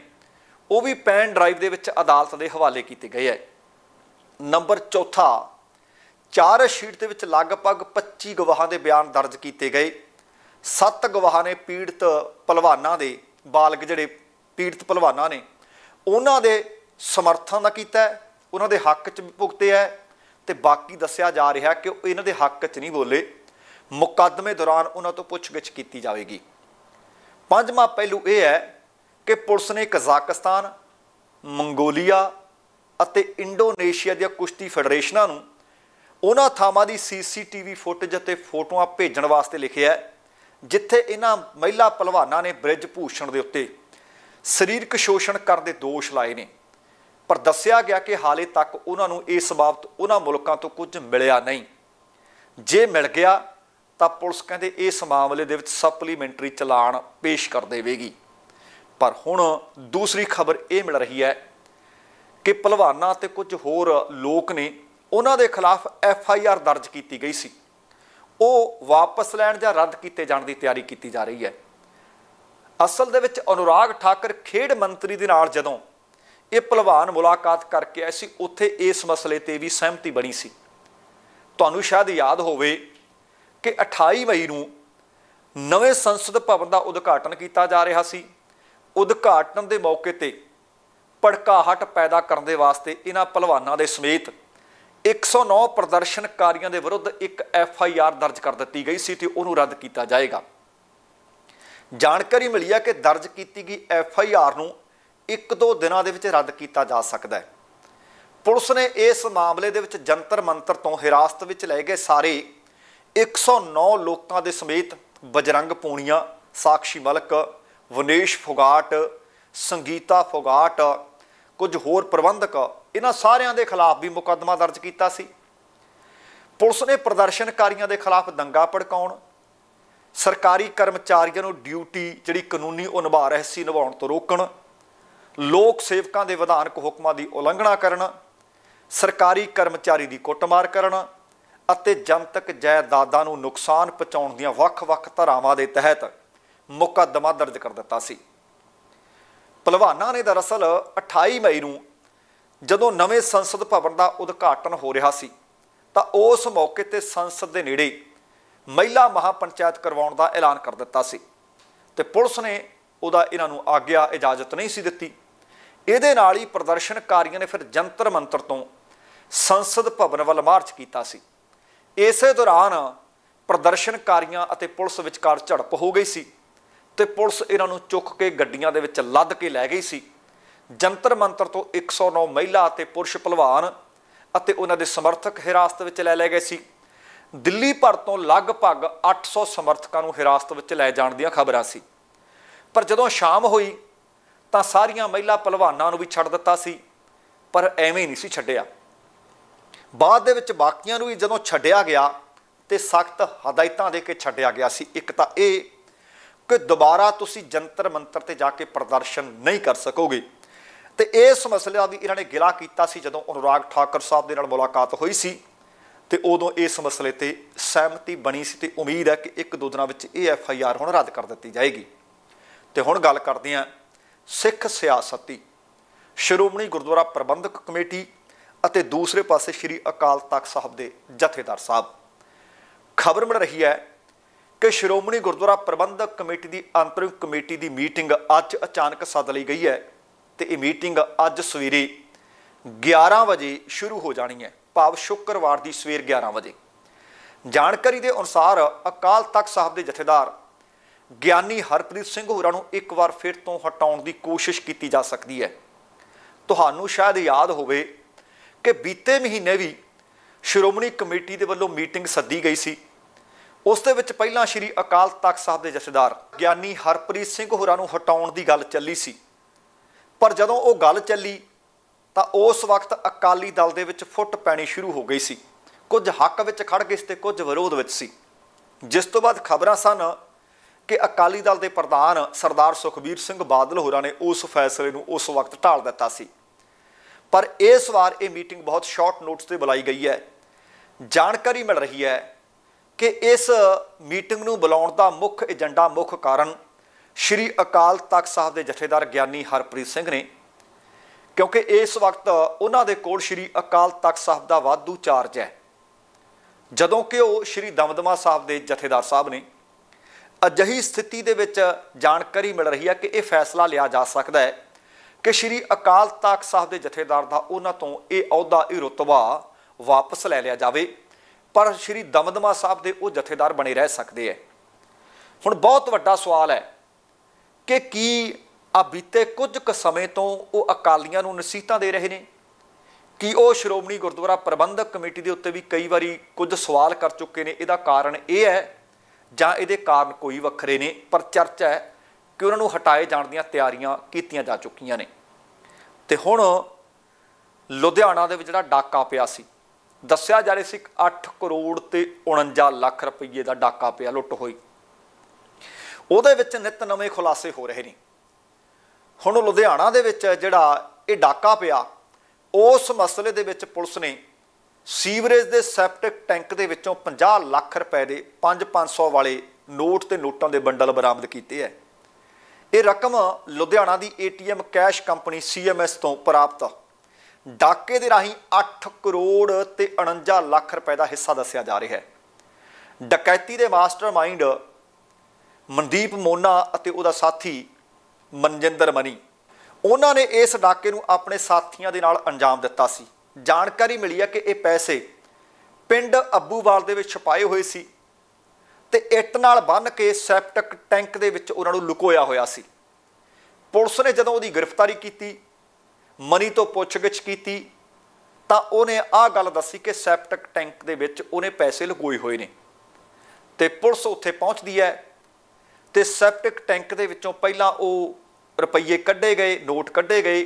Speaker 1: ਉਹ ਵੀ ਪੈਨ ਡਰਾਈਵ ਦੇ ਵਿੱਚ ਅਦਾਲਤ ਦੇ ਹਵਾਲੇ ਕੀਤੇ ਗਏ ਹੈ ਨੰਬਰ ਚੌਥਾ ਚਾਰ ਸ਼ੀਟ ਦੇ ਵਿੱਚ ਲਗਭਗ 25 ਗਵਾਹਾਂ ਦੇ ਬਿਆਨ ਦਰਜ ਕੀਤੇ ਗਏ ਸੱਤ ਗਵਾਹਾਂ ਨੇ ਪੀੜਤ ਪਹਿਲਵਾਨਾਂ ਦੇ ਬਾਲਗ ਜਿਹੜੇ ਪੀੜਤ ਪਹਿਲਵਾਨਾਂ ਨੇ ਉਹਨਾਂ ਦੇ ਸਮਰਥਨ ਦਾ ਕੀਤਾ ਉਹਨਾਂ ਦੇ ਹੱਕ 'ਚ ਭੁਗਤੇ ਹੈ ਤੇ ਬਾਕੀ ਦੱਸਿਆ ਜਾ ਰਿਹਾ ਕਿ ਇਹਨਾਂ ਦੇ ਹੱਕ 'ਚ ਨਹੀਂ ਬੋਲੇ ਮੁਕੱਦਮੇ ਦੌਰਾਨ ਉਹਨਾਂ ਤੋਂ ਪੁੱਛਗਿੱਛ ਕੀਤੀ ਜਾਵੇਗੀ ਪੰਜਵਾਂ ਪਹਿਲੂ ਇਹ ਹੈ ਕਿ ਪੁਲਿਸ ਨੇ ਕਜ਼ਾਕਿਸਤਾਨ ਮੰਗੋਲੀਆ ਅਤੇ ਇੰਡੋਨੇਸ਼ੀਆ ਦੀਆਂ ਕੁਸ਼ਤੀ ਫੈਡਰੇਸ਼ਨਾਂ ਨੂੰ ਉਹਨਾਂ ਥਾਵਾਂ ਦੀ ਸੀਸੀਟੀਵੀ ਫੁਟੇਜ ਅਤੇ ਫੋਟੋਆਂ ਭੇਜਣ ਵਾਸਤੇ ਲਿਖਿਆ ਹੈ ਜਿੱਥੇ ਇਹਨਾਂ ਮਹਿਲਾ ਪਹਿਲਵਾਨਾਂ ਨੇ ਬ੍ਰਿਜ ਭੂਸ਼ਣ ਦੇ ਉੱਤੇ ਸਰੀਰਕ ਸ਼ੋਸ਼ਣ ਕਰਨ ਦੇ ਦੋਸ਼ ਲਾਏ ਨੇ ਪਰ ਦੱਸਿਆ ਗਿਆ ਕਿ ਹਾਲੇ ਤੱਕ ਉਹਨਾਂ ਨੂੰ ਇਸ ਬਾਬਤ ਉਹਨਾਂ ਮੁਲਕਾਂ ਤੋਂ ਕੁਝ ਮਿਲਿਆ ਨਹੀਂ ਜੇ ਮਿਲ ਗਿਆ ਤਾਂ ਪੁਲਿਸ ਕਹਿੰਦੇ ਇਸ ਮਾਮਲੇ ਦੇ ਵਿੱਚ ਸਪਲੀਮੈਂਟਰੀ ਚਲਾਨ ਪੇਸ਼ ਕਰ ਦੇਵੇਗੀ ਪਰ ਹੁਣ ਦੂਸਰੀ ਖਬਰ ਇਹ ਮਿਲ ਰਹੀ ਹੈ ਕਿ ਪਹਿਲਵਾਨਾਂ ਤੇ ਕੁਝ ਹੋਰ ਲੋਕ ਨੇ ਉਹਨਾਂ ਦੇ ਖਿਲਾਫ ਐਫ ਆਈ ਆਰ ਦਰਜ ਕੀਤੀ ਗਈ ਸੀ ਉਹ ਵਾਪਸ ਲੈਣ ਜਾਂ ਰੱਦ ਕੀਤੇ ਜਾਣ ਦੀ ਤਿਆਰੀ ਕੀਤੀ ਜਾ ਰਹੀ ਹੈ ਅਸਲ ਦੇ ਵਿੱਚ ਅਨੁਰਾਗ ਠਾਕਰ ਖੇਡ ਮੰਤਰੀ ਦੇ ਨਾਲ ਜਦੋਂ ਇਹ ਪਹਿਲਵਾਨ ਮੁਲਾਕਾਤ ਕਰਕੇ ਆਏ ਸੀ ਉੱਥੇ ਇਸ ਮਸਲੇ ਤੇ ਵੀ ਸਹਿਮਤੀ ਬਣੀ ਸੀ ਤੁਹਾਨੂੰ ਸ਼ਾਇਦ ਯਾਦ ਹੋਵੇ ਕਿ 28 ਮਈ ਨੂੰ ਨਵੇਂ ਸੰਸਦ ਭਵਨ ਦਾ ਉਦਘਾਟਨ ਕੀਤਾ ਜਾ ਰਿਹਾ ਸੀ ਉਦਘਾਟਨ ਦੇ ਮੌਕੇ ਤੇ ਪੜਕਾਹਟ ਪੈਦਾ ਕਰਨ ਦੇ ਵਾਸਤੇ ਇਹਨਾਂ ਪਹਿਲਵਾਨਾਂ ਦੇ ਸਮੇਤ 109 ਪ੍ਰਦਰਸ਼ਨਕਾਰੀਆਂ ਦੇ ਵਿਰੁੱਧ ਇੱਕ ਐਫ ਆਈ ਆਰ ਦਰਜ ਕਰ ਦਿੱਤੀ ਗਈ ਸੀ ਤੇ ਉਹਨੂੰ ਰੱਦ ਕੀਤਾ ਜਾਏਗਾ ਜਾਣਕਾਰੀ ਮਿਲੀ ਹੈ ਕਿ ਦਰਜ ਕੀਤੀ ਗਈ ਐਫ ਆਈ ਆਰ ਨੂੰ ਇੱਕ ਦੋ ਦਿਨਾਂ ਦੇ ਵਿੱਚ ਰੱਦ ਕੀਤਾ ਜਾ ਸਕਦਾ ਹੈ ਪੁਲਿਸ ਨੇ ਇਸ ਮਾਮਲੇ ਦੇ ਵਿੱਚ ਜੰਤਰ ਮੰਤਰ ਤੋਂ ਹਿਰਾਸਤ ਵਿੱਚ ਲਏ ਗਏ ਸਾਰੇ 109 ਲੋਕਾਂ ਦੇ ਸਮੇਤ ਬਜਰੰਗ ਪੂਣੀਆਂ ਸਾਖਸ਼ੀ ਮਲਕ ਵਨੇਸ਼ ਫੁਗਾਟ ਸੰਗੀਤਾ ਫੁਗਾਟ ਕੁਝ ਹੋਰ ਪ੍ਰਬੰਧਕ ਇਹਨਾਂ ਸਾਰਿਆਂ ਦੇ ਖਿਲਾਫ ਵੀ ਮੁਕੱਦਮਾ ਦਰਜ ਕੀਤਾ ਸੀ ਪੁਲਿਸ ਨੇ ਪ੍ਰਦਰਸ਼ਨਕਾਰੀਆਂ ਦੇ ਖਿਲਾਫ ਦੰਗਾ ਪੜਕਾਉਣ ਸਰਕਾਰੀ ਕਰਮਚਾਰੀਆਂ ਨੂੰ ਡਿਊਟੀ ਜਿਹੜੀ ਕਾਨੂੰਨੀ ਉਹ ਨਿਭਾ ਰਹੇ ਸੀ ਨਿਭਾਉਣ ਤੋਂ ਰੋਕਣ ਲੋਕ ਸੇਵਕਾਂ ਦੇ ਵਿਧਾਨਕ ਹੁਕਮਾਂ ਦੀ ਉਲੰਘਣਾ ਕਰਨ ਸਰਕਾਰੀ ਕਰਮਚਾਰੀ ਦੀ ਕੁੱਟਮਾਰ ਕਰਨ ਅਤੇ ਜਨਤਕ ਜਾਇਦਾਦਾਂ ਨੂੰ ਨੁਕਸਾਨ ਪਹੁੰਚਾਉਣ ਦੀਆਂ ਵੱਖ-ਵੱਖ ਧਾਰਾਵਾਂ ਦੇ ਤਹਿਤ ਮੁਕੱਦਮਾ ਦਰਜ ਕਰ ਦਿੱਤਾ ਸੀ ਪਹਿਲਵਾਨਾਂ ਨੇ ਦਰਅਸਲ 28 ਮਈ ਨੂੰ ਜਦੋਂ ਨਵੇਂ ਸੰਸਦ ਭਵਨ ਦਾ ਉਦਘਾਟਨ ਹੋ ਰਿਹਾ ਸੀ ਤਾਂ ਉਸ ਮੌਕੇ ਤੇ ਸੰਸਦ ਦੇ ਨੇੜੇ ਮਹਿਲਾ ਮਹਾਪੰਚਾਇਤ ਕਰਵਾਉਣ ਦਾ ਐਲਾਨ ਕਰ ਦਿੱਤਾ ਸੀ ਤੇ ਪੁਲਿਸ ਨੇ ਉਹਦਾ ਇਹਨਾਂ ਨੂੰ ਆਗਿਆ ਇਜਾਜ਼ਤ ਨਹੀਂ ਸੀ ਦਿੱਤੀ ਇਹਦੇ ਨਾਲ ਹੀ ਪ੍ਰਦਰਸ਼ਨਕਾਰੀਆਂ ਨੇ ਫਿਰ ਜੰਤਰ ਮੰਤਰ ਤੋਂ ਸੰਸਦ ਭਵਨ ਵੱਲ ਮਾਰਚ ਕੀਤਾ ਸੀ ਇਸੇ ਦੌਰਾਨ ਪ੍ਰਦਰਸ਼ਨਕਾਰੀਆਂ ਅਤੇ ਪੁਲਿਸ ਵਿਚਕਾਰ ਝੜਪ ਹੋ ਗਈ ਸੀ ਤੇ ਪੁਲਿਸ ਇਹਨਾਂ ਨੂੰ ਚੁੱਕ ਕੇ ਗੱਡੀਆਂ ਦੇ ਵਿੱਚ ਲੱਦ ਕੇ ਲੈ ਗਈ ਸੀ ਜੰਤਰ ਮੰਤਰ ਤੋਂ 109 ਮਹਿਲਾ ਅਤੇ ਪੁਰਸ਼ ਪਹਿਲਵਾਨ ਅਤੇ ਉਹਨਾਂ ਦੇ ਸਮਰਥਕ ਹਿਰਾਸਤ ਵਿੱਚ ਲੈ ਲਏ ਗਏ ਸੀ ਦਿੱਲੀ ਭਰ ਤੋਂ ਲਗਭਗ 800 ਸਮਰਥਕਾਂ ਨੂੰ ਹਿਰਾਸਤ ਵਿੱਚ ਲੈ ਜਾਣ ਦੀਆਂ ਖਬਰਾਂ ਸੀ ਪਰ ਜਦੋਂ ਸ਼ਾਮ ਹੋਈ ਤਾਂ ਸਾਰੀਆਂ ਮਹਿਲਾ ਪਹਿਲਵਾਨਾਂ ਨੂੰ ਵੀ ਛੱਡ ਦਿੱਤਾ ਸੀ ਪਰ ਐਵੇਂ ਨਹੀਂ ਸੀ ਛੱਡਿਆ ਬਾਅਦ ਦੇ ਵਿੱਚ ਬਾਕੀਆਂ ਨੂੰ ਵੀ ਜਦੋਂ ਛੱਡਿਆ ਗਿਆ ਤੇ ਸਖਤ ਹਦਾਇਤਾਂ ਦੇ ਕੇ ਛੱਡਿਆ ਗਿਆ ਸੀ ਇੱਕ ਤਾਂ ਇਹ ਕਿ ਦੁਬਾਰਾ ਤੁਸੀਂ ਜੰਤਰ ਮੰਤਰ ਤੇ ਜਾ ਕੇ ਪ੍ਰਦਰਸ਼ਨ ਨਹੀਂ ਕਰ ਸਕੋਗੇ ਤੇ ਇਸ ਮਸਲੇ ਵੀ ਇਹਨਾਂ ਨੇ ਗਿਲਾ ਕੀਤਾ ਸੀ ਜਦੋਂ ਅਨੁਰਾਗ ਠਾਕਰ ਸਾਹਿਬ ਦੇ ਨਾਲ ਮੁਲਾਕਾਤ ਹੋਈ ਸੀ ਤੇ ਉਦੋਂ ਇਸ ਮਸਲੇ ਤੇ ਸਹਿਮਤੀ ਬਣੀ ਸੀ ਤੇ ਉਮੀਦ ਹੈ ਕਿ ਇੱਕ ਦੋ ਦਿਨਾਂ ਵਿੱਚ ਇਹ ਐਫ ਆਈ ਆਰ ਹੁਣ ਰੱਦ ਕਰ ਦਿੱਤੀ ਜਾਏਗੀ ਤੇ ਹੁਣ ਗੱਲ ਕਰਦੇ ਹਾਂ ਸਿੱਖ ਸਿਆਸਤੀ ਸ਼੍ਰੋਮਣੀ ਗੁਰਦੁਆਰਾ ਪ੍ਰਬੰਧਕ ਕਮੇਟੀ ਅਤੇ ਦੂਸਰੇ ਪਾਸੇ ਸ੍ਰੀ ਅਕਾਲ ਤਖਤ ਸਾਹਿਬ ਦੇ ਜਥੇਦਾਰ ਸਾਹਿਬ ਖਬਰ ਮਿਲ ਰਹੀ ਹੈ ਕਿ ਸ਼੍ਰੋਮਣੀ ਗੁਰਦੁਆਰਾ ਪ੍ਰਬੰਧਕ ਕਮੇਟੀ ਦੀ ਅੰਤਰਿਮ ਕਮੇਟੀ ਦੀ ਮੀਟਿੰਗ ਅੱਜ ਅਚਾਨਕ ਸੱਦ ਲਈ ਗਈ ਹੈ ਤੇ ਇਹ ਮੀਟਿੰਗ ਅੱਜ ਸਵੇਰੇ 11 ਵਜੇ ਸ਼ੁਰੂ ਹੋ ਜਾਣੀ ਹੈ ਭਾਵ ਸ਼ੁੱਕਰਵਾਰ ਦੀ ਸਵੇਰ 11 ਵਜੇ ਜਾਣਕਾਰੀ ਦੇ ਅਨੁਸਾਰ ਅਕਾਲ ਤਖਤ ਸਾਹਿਬ ਦੇ ਜਥੇਦਾਰ ਗਿਆਨੀ ਹਰਪ੍ਰੀਤ ਸਿੰਘ ਹੋਰਾਂ ਨੂੰ ਇੱਕ ਵਾਰ ਫਿਰ ਤੋਂ ਹਟਾਉਣ ਦੀ ਕੋਸ਼ਿਸ਼ ਕੀਤੀ ਜਾ ਸਕਦੀ ਹੈ ਤੁਹਾਨੂੰ ਸ਼ਾਇਦ ਯਾਦ ਹੋਵੇ ਕਿ ਬੀਤੇ ਮਹੀਨੇ ਵੀ ਸ਼੍ਰੋਮਣੀ ਕਮੇਟੀ ਦੇ ਵੱਲੋਂ ਮੀਟਿੰਗ ਸੱਦੀ ਗਈ ਸੀ ਉਸ ਦੇ ਵਿੱਚ ਪਹਿਲਾਂ ਸ਼੍ਰੀ ਅਕਾਲ ਤਖਤ ਸਾਹਿਬ ਦੇ ਜਥੇਦਾਰ ਗਿਆਨੀ ਹਰਪ੍ਰੀਤ ਸਿੰਘ ਹੋਰਾਂ ਨੂੰ ਹਟਾਉਣ ਦੀ ਗੱਲ ਚੱਲੀ ਸੀ ਪਰ ਜਦੋਂ ਉਹ ਗੱਲ ਚੱਲੀ ਤਾਂ ਉਸ ਵਕਤ ਅਕਾਲੀ ਦਲ ਦੇ ਵਿੱਚ ਫੁੱਟ ਪੈਣੀ ਸ਼ੁਰੂ ਹੋ ਗਈ ਸੀ ਕੁਝ ਹੱਕ ਵਿੱਚ ਖੜ ਗਏ ਤੇ ਕੁਝ ਵਿਰੋਧ ਵਿੱਚ ਸੀ ਜਿਸ ਤੋਂ ਬਾਅਦ ਖਬਰਾਂ ਸਨ ਕਿ ਅਕਾਲੀ ਦਲ ਦੇ ਪ੍ਰਧਾਨ ਸਰਦਾਰ ਸੁਖਬੀਰ ਸਿੰਘ ਬਾਦਲ ਹੋਰਾਂ ਨੇ ਉਸ ਫੈਸਲੇ ਨੂੰ ਉਸ ਵਕਤ ਢਾਲ ਦਿੱਤਾ ਸੀ ਪਰ ਇਸ ਵਾਰ ਇਹ ਮੀਟਿੰਗ ਬਹੁਤ ਸ਼ਾਰਟ ਨੋਟਸ ਤੇ ਬੁਲਾਈ ਗਈ ਹੈ ਜਾਣਕਾਰੀ ਮਿਲ ਰਹੀ ਹੈ ਕਿ ਇਸ ਮੀਟਿੰਗ ਨੂੰ ਬੁਲਾਉਣ ਦਾ ਮੁੱਖ ਏਜੰਡਾ ਮੁੱਖ ਕਾਰਨ ਸ਼੍ਰੀ ਅਕਾਲ ਤਖਤ ਸਾਹਿਬ ਦੇ ਜਥੇਦਾਰ ਗਿਆਨੀ ਹਰਪ੍ਰੀਤ ਸਿੰਘ ਨੇ ਕਿਉਂਕਿ ਇਸ ਵਕਤ ਉਹਨਾਂ ਦੇ ਕੋਲ ਸ਼੍ਰੀ ਅਕਾਲ ਤਖਤ ਸਾਹਿਬ ਦਾ ਵਾਧੂ ਚਾਰਜ ਹੈ ਜਦੋਂ ਕਿ ਉਹ ਸ਼੍ਰੀ ਦਮਦਮਾ ਸਾਹਿਬ ਦੇ ਜਥੇਦਾਰ ਸਾਹਿਬ ਨੇ ਅਜਿਹੀ ਸਥਿਤੀ ਦੇ ਵਿੱਚ ਜਾਣਕਾਰੀ ਮਿਲ ਰਹੀ ਹੈ ਕਿ ਇਹ ਫੈਸਲਾ ਲਿਆ ਜਾ ਸਕਦਾ ਹੈ ਕਿ ਸ਼੍ਰੀ ਅਕਾਲ ਤਖਤ ਸਾਹਿਬ ਦੇ ਜਥੇਦਾਰ ਦਾ ਉਹਨਾਂ ਤੋਂ ਇਹ ਅਹੁਦਾ ਇਹ ਰਤਬਾ ਵਾਪਸ ਲੈ ਲਿਆ ਜਾਵੇ ਪਰ ਸ਼੍ਰੀ ਦਮਦਮਾ ਸਾਹਿਬ ਦੇ ਉਹ ਜਥੇਦਾਰ ਬਣੇ ਰਹਿ ਸਕਦੇ ਐ ਹੁਣ ਬਹੁਤ ਵੱਡਾ ਸਵਾਲ ਹੈ ਕਿ ਕੀ ਆ ਬੀਤੇ ਕੁਝ ਕੁ ਸਮੇਂ ਤੋਂ ਉਹ ਅਕਾਲੀਆਂ ਨੂੰ ਨਸੀਹਤਾਂ ਦੇ ਰਹੇ ਨੇ ਕਿ ਉਹ ਸ਼੍ਰੋਮਣੀ ਗੁਰਦੁਆਰਾ ਪ੍ਰਬੰਧਕ ਕਮੇਟੀ ਦੇ ਉੱਤੇ ਵੀ ਕਈ ਵਾਰੀ ਕੁਝ ਸਵਾਲ ਕਰ ਚੁੱਕੇ ਨੇ ਇਹਦਾ ਕਾਰਨ ਇਹ ਹੈ ਜਾਂ ਇਹਦੇ ਕਾਰਨ ਕੋਈ ਵੱਖਰੇ ਨੇ ਪਰ ਚਰਚਾ ਹੈ ਕਿ ਉਹਨਾਂ ਨੂੰ ਹਟਾਏ ਜਾਣ ਦੀਆਂ ਤਿਆਰੀਆਂ ਕੀਤੀਆਂ ਜਾ ਚੁੱਕੀਆਂ ਨੇ ਤੇ ਹੁਣ ਲੁਧਿਆਣਾ ਦੇ ਵਿੱਚ ਜਿਹੜਾ ਡਾਕਾ ਪਿਆ ਸੀ ਦੱਸਿਆ ਜਾ ਰਿਹਾ ਸੀ 8 ਕਰੋੜ ਤੇ 49 ਲੱਖ ਰੁਪਏ ਦਾ ਡਾਕਾ ਪਿਆ ਲੁੱਟ ਹੋਈ ਉਹਦੇ ਵਿੱਚ ਨਿਤ ਨਵੇਂ ਖੁਲਾਸੇ ਹੋ ਰਹੇ ਨੇ ਹੁਣ ਲੁਧਿਆਣਾ ਦੇ ਵਿੱਚ ਜਿਹੜਾ ਇਹ ਡਾਕਾ ਪਿਆ ਉਸ ਮਸਲੇ ਦੇ ਵਿੱਚ ਪੁਲਿਸ ਨੇ ਸੀਵਰੇਜ ਦੇ ਸੈਪਟਿਕ ਟੈਂਕ ਦੇ ਵਿੱਚੋਂ 50 ਲੱਖ ਰੁਪਏ ਦੇ 5-500 ਵਾਲੇ ਨੋਟ ਤੇ ਨੋਟਾਂ ਦੇ ਬੰਡਲ ਬਰਾਮਦ ਕੀਤੇ ਐ ਇਹ ਰਕਮ ਲੁਧਿਆਣਾ ਦੀ ਏਟੀਐਮ ਕੈਸ਼ ਕੰਪਨੀ ਸੀਐਮਐਸ ਤੋਂ ਪ੍ਰਾਪਤ ਡਾਕੇ ਦੇ ਰਾਹੀਂ 8 ਕਰੋੜ ਤੇ 49 ਲੱਖ ਰੁਪਏ ਦਾ ਹਿੱਸਾ ਦੱਸਿਆ ਜਾ ਰਿਹਾ ਹੈ ਡਕੈਤੀ ਦੇ ਮਾਸਟਰਮਾਈਂਡ ਮਨਦੀਪ ਮੋਨਾ ਅਤੇ ਉਹਦਾ ਸਾਥੀ ਮਨਜਿੰਦਰ ਮਨੀ ਉਹਨਾਂ ਨੇ ਇਸ ਡਾਕੇ ਨੂੰ ਆਪਣੇ ਸਾਥੀਆਂ ਦੇ ਨਾਲ ਅੰਜਾਮ ਦਿੱਤਾ ਸੀ ਜਾਣਕਾਰੀ ਮਿਲੀ ਹੈ ਕਿ ਇਹ ਪੈਸੇ ਪਿੰਡ ਅੱਬੂਵਾਲ ਦੇ ਵਿੱਚ ਛਪਾਏ ਹੋਏ ਸੀ ਤੇ ਇੱਟ ਨਾਲ ਬੰਨ ਕੇ ਸੈਪਟਿਕ ਟੈਂਕ ਦੇ ਵਿੱਚ ਉਹਨਾਂ ਨੂੰ ਲੁਕੋਇਆ ਹੋਇਆ ਸੀ ਪੁਲਿਸ ਨੇ ਜਦੋਂ ਉਹਦੀ ਗ੍ਰਿਫਤਾਰੀ ਕੀਤੀ ਮਨੀ ਤੋਂ ਪੁੱਛਗਿੱਛ ਕੀਤੀ ਤਾਂ ਉਹਨੇ ਆਹ ਗੱਲ ਦੱਸੀ ਕਿ ਸੈਪਟਿਕ ਟੈਂਕ ਦੇ ਵਿੱਚ ਉਹਨੇ ਪੈਸੇ ਲੁਕੋਏ ਹੋਏ ਨੇ ਤੇ ਪੁਲਿਸ ਉੱਥੇ ਪਹੁੰਚਦੀ ਹੈ ਤੇ ਸੈਪਟਿਕ ਟੈਂਕ ਦੇ ਵਿੱਚੋਂ ਪਹਿਲਾਂ ਉਹ ਰੁਪਈਏ ਕੱਢੇ ਗਏ ਨੋਟ ਕੱਢੇ ਗਏ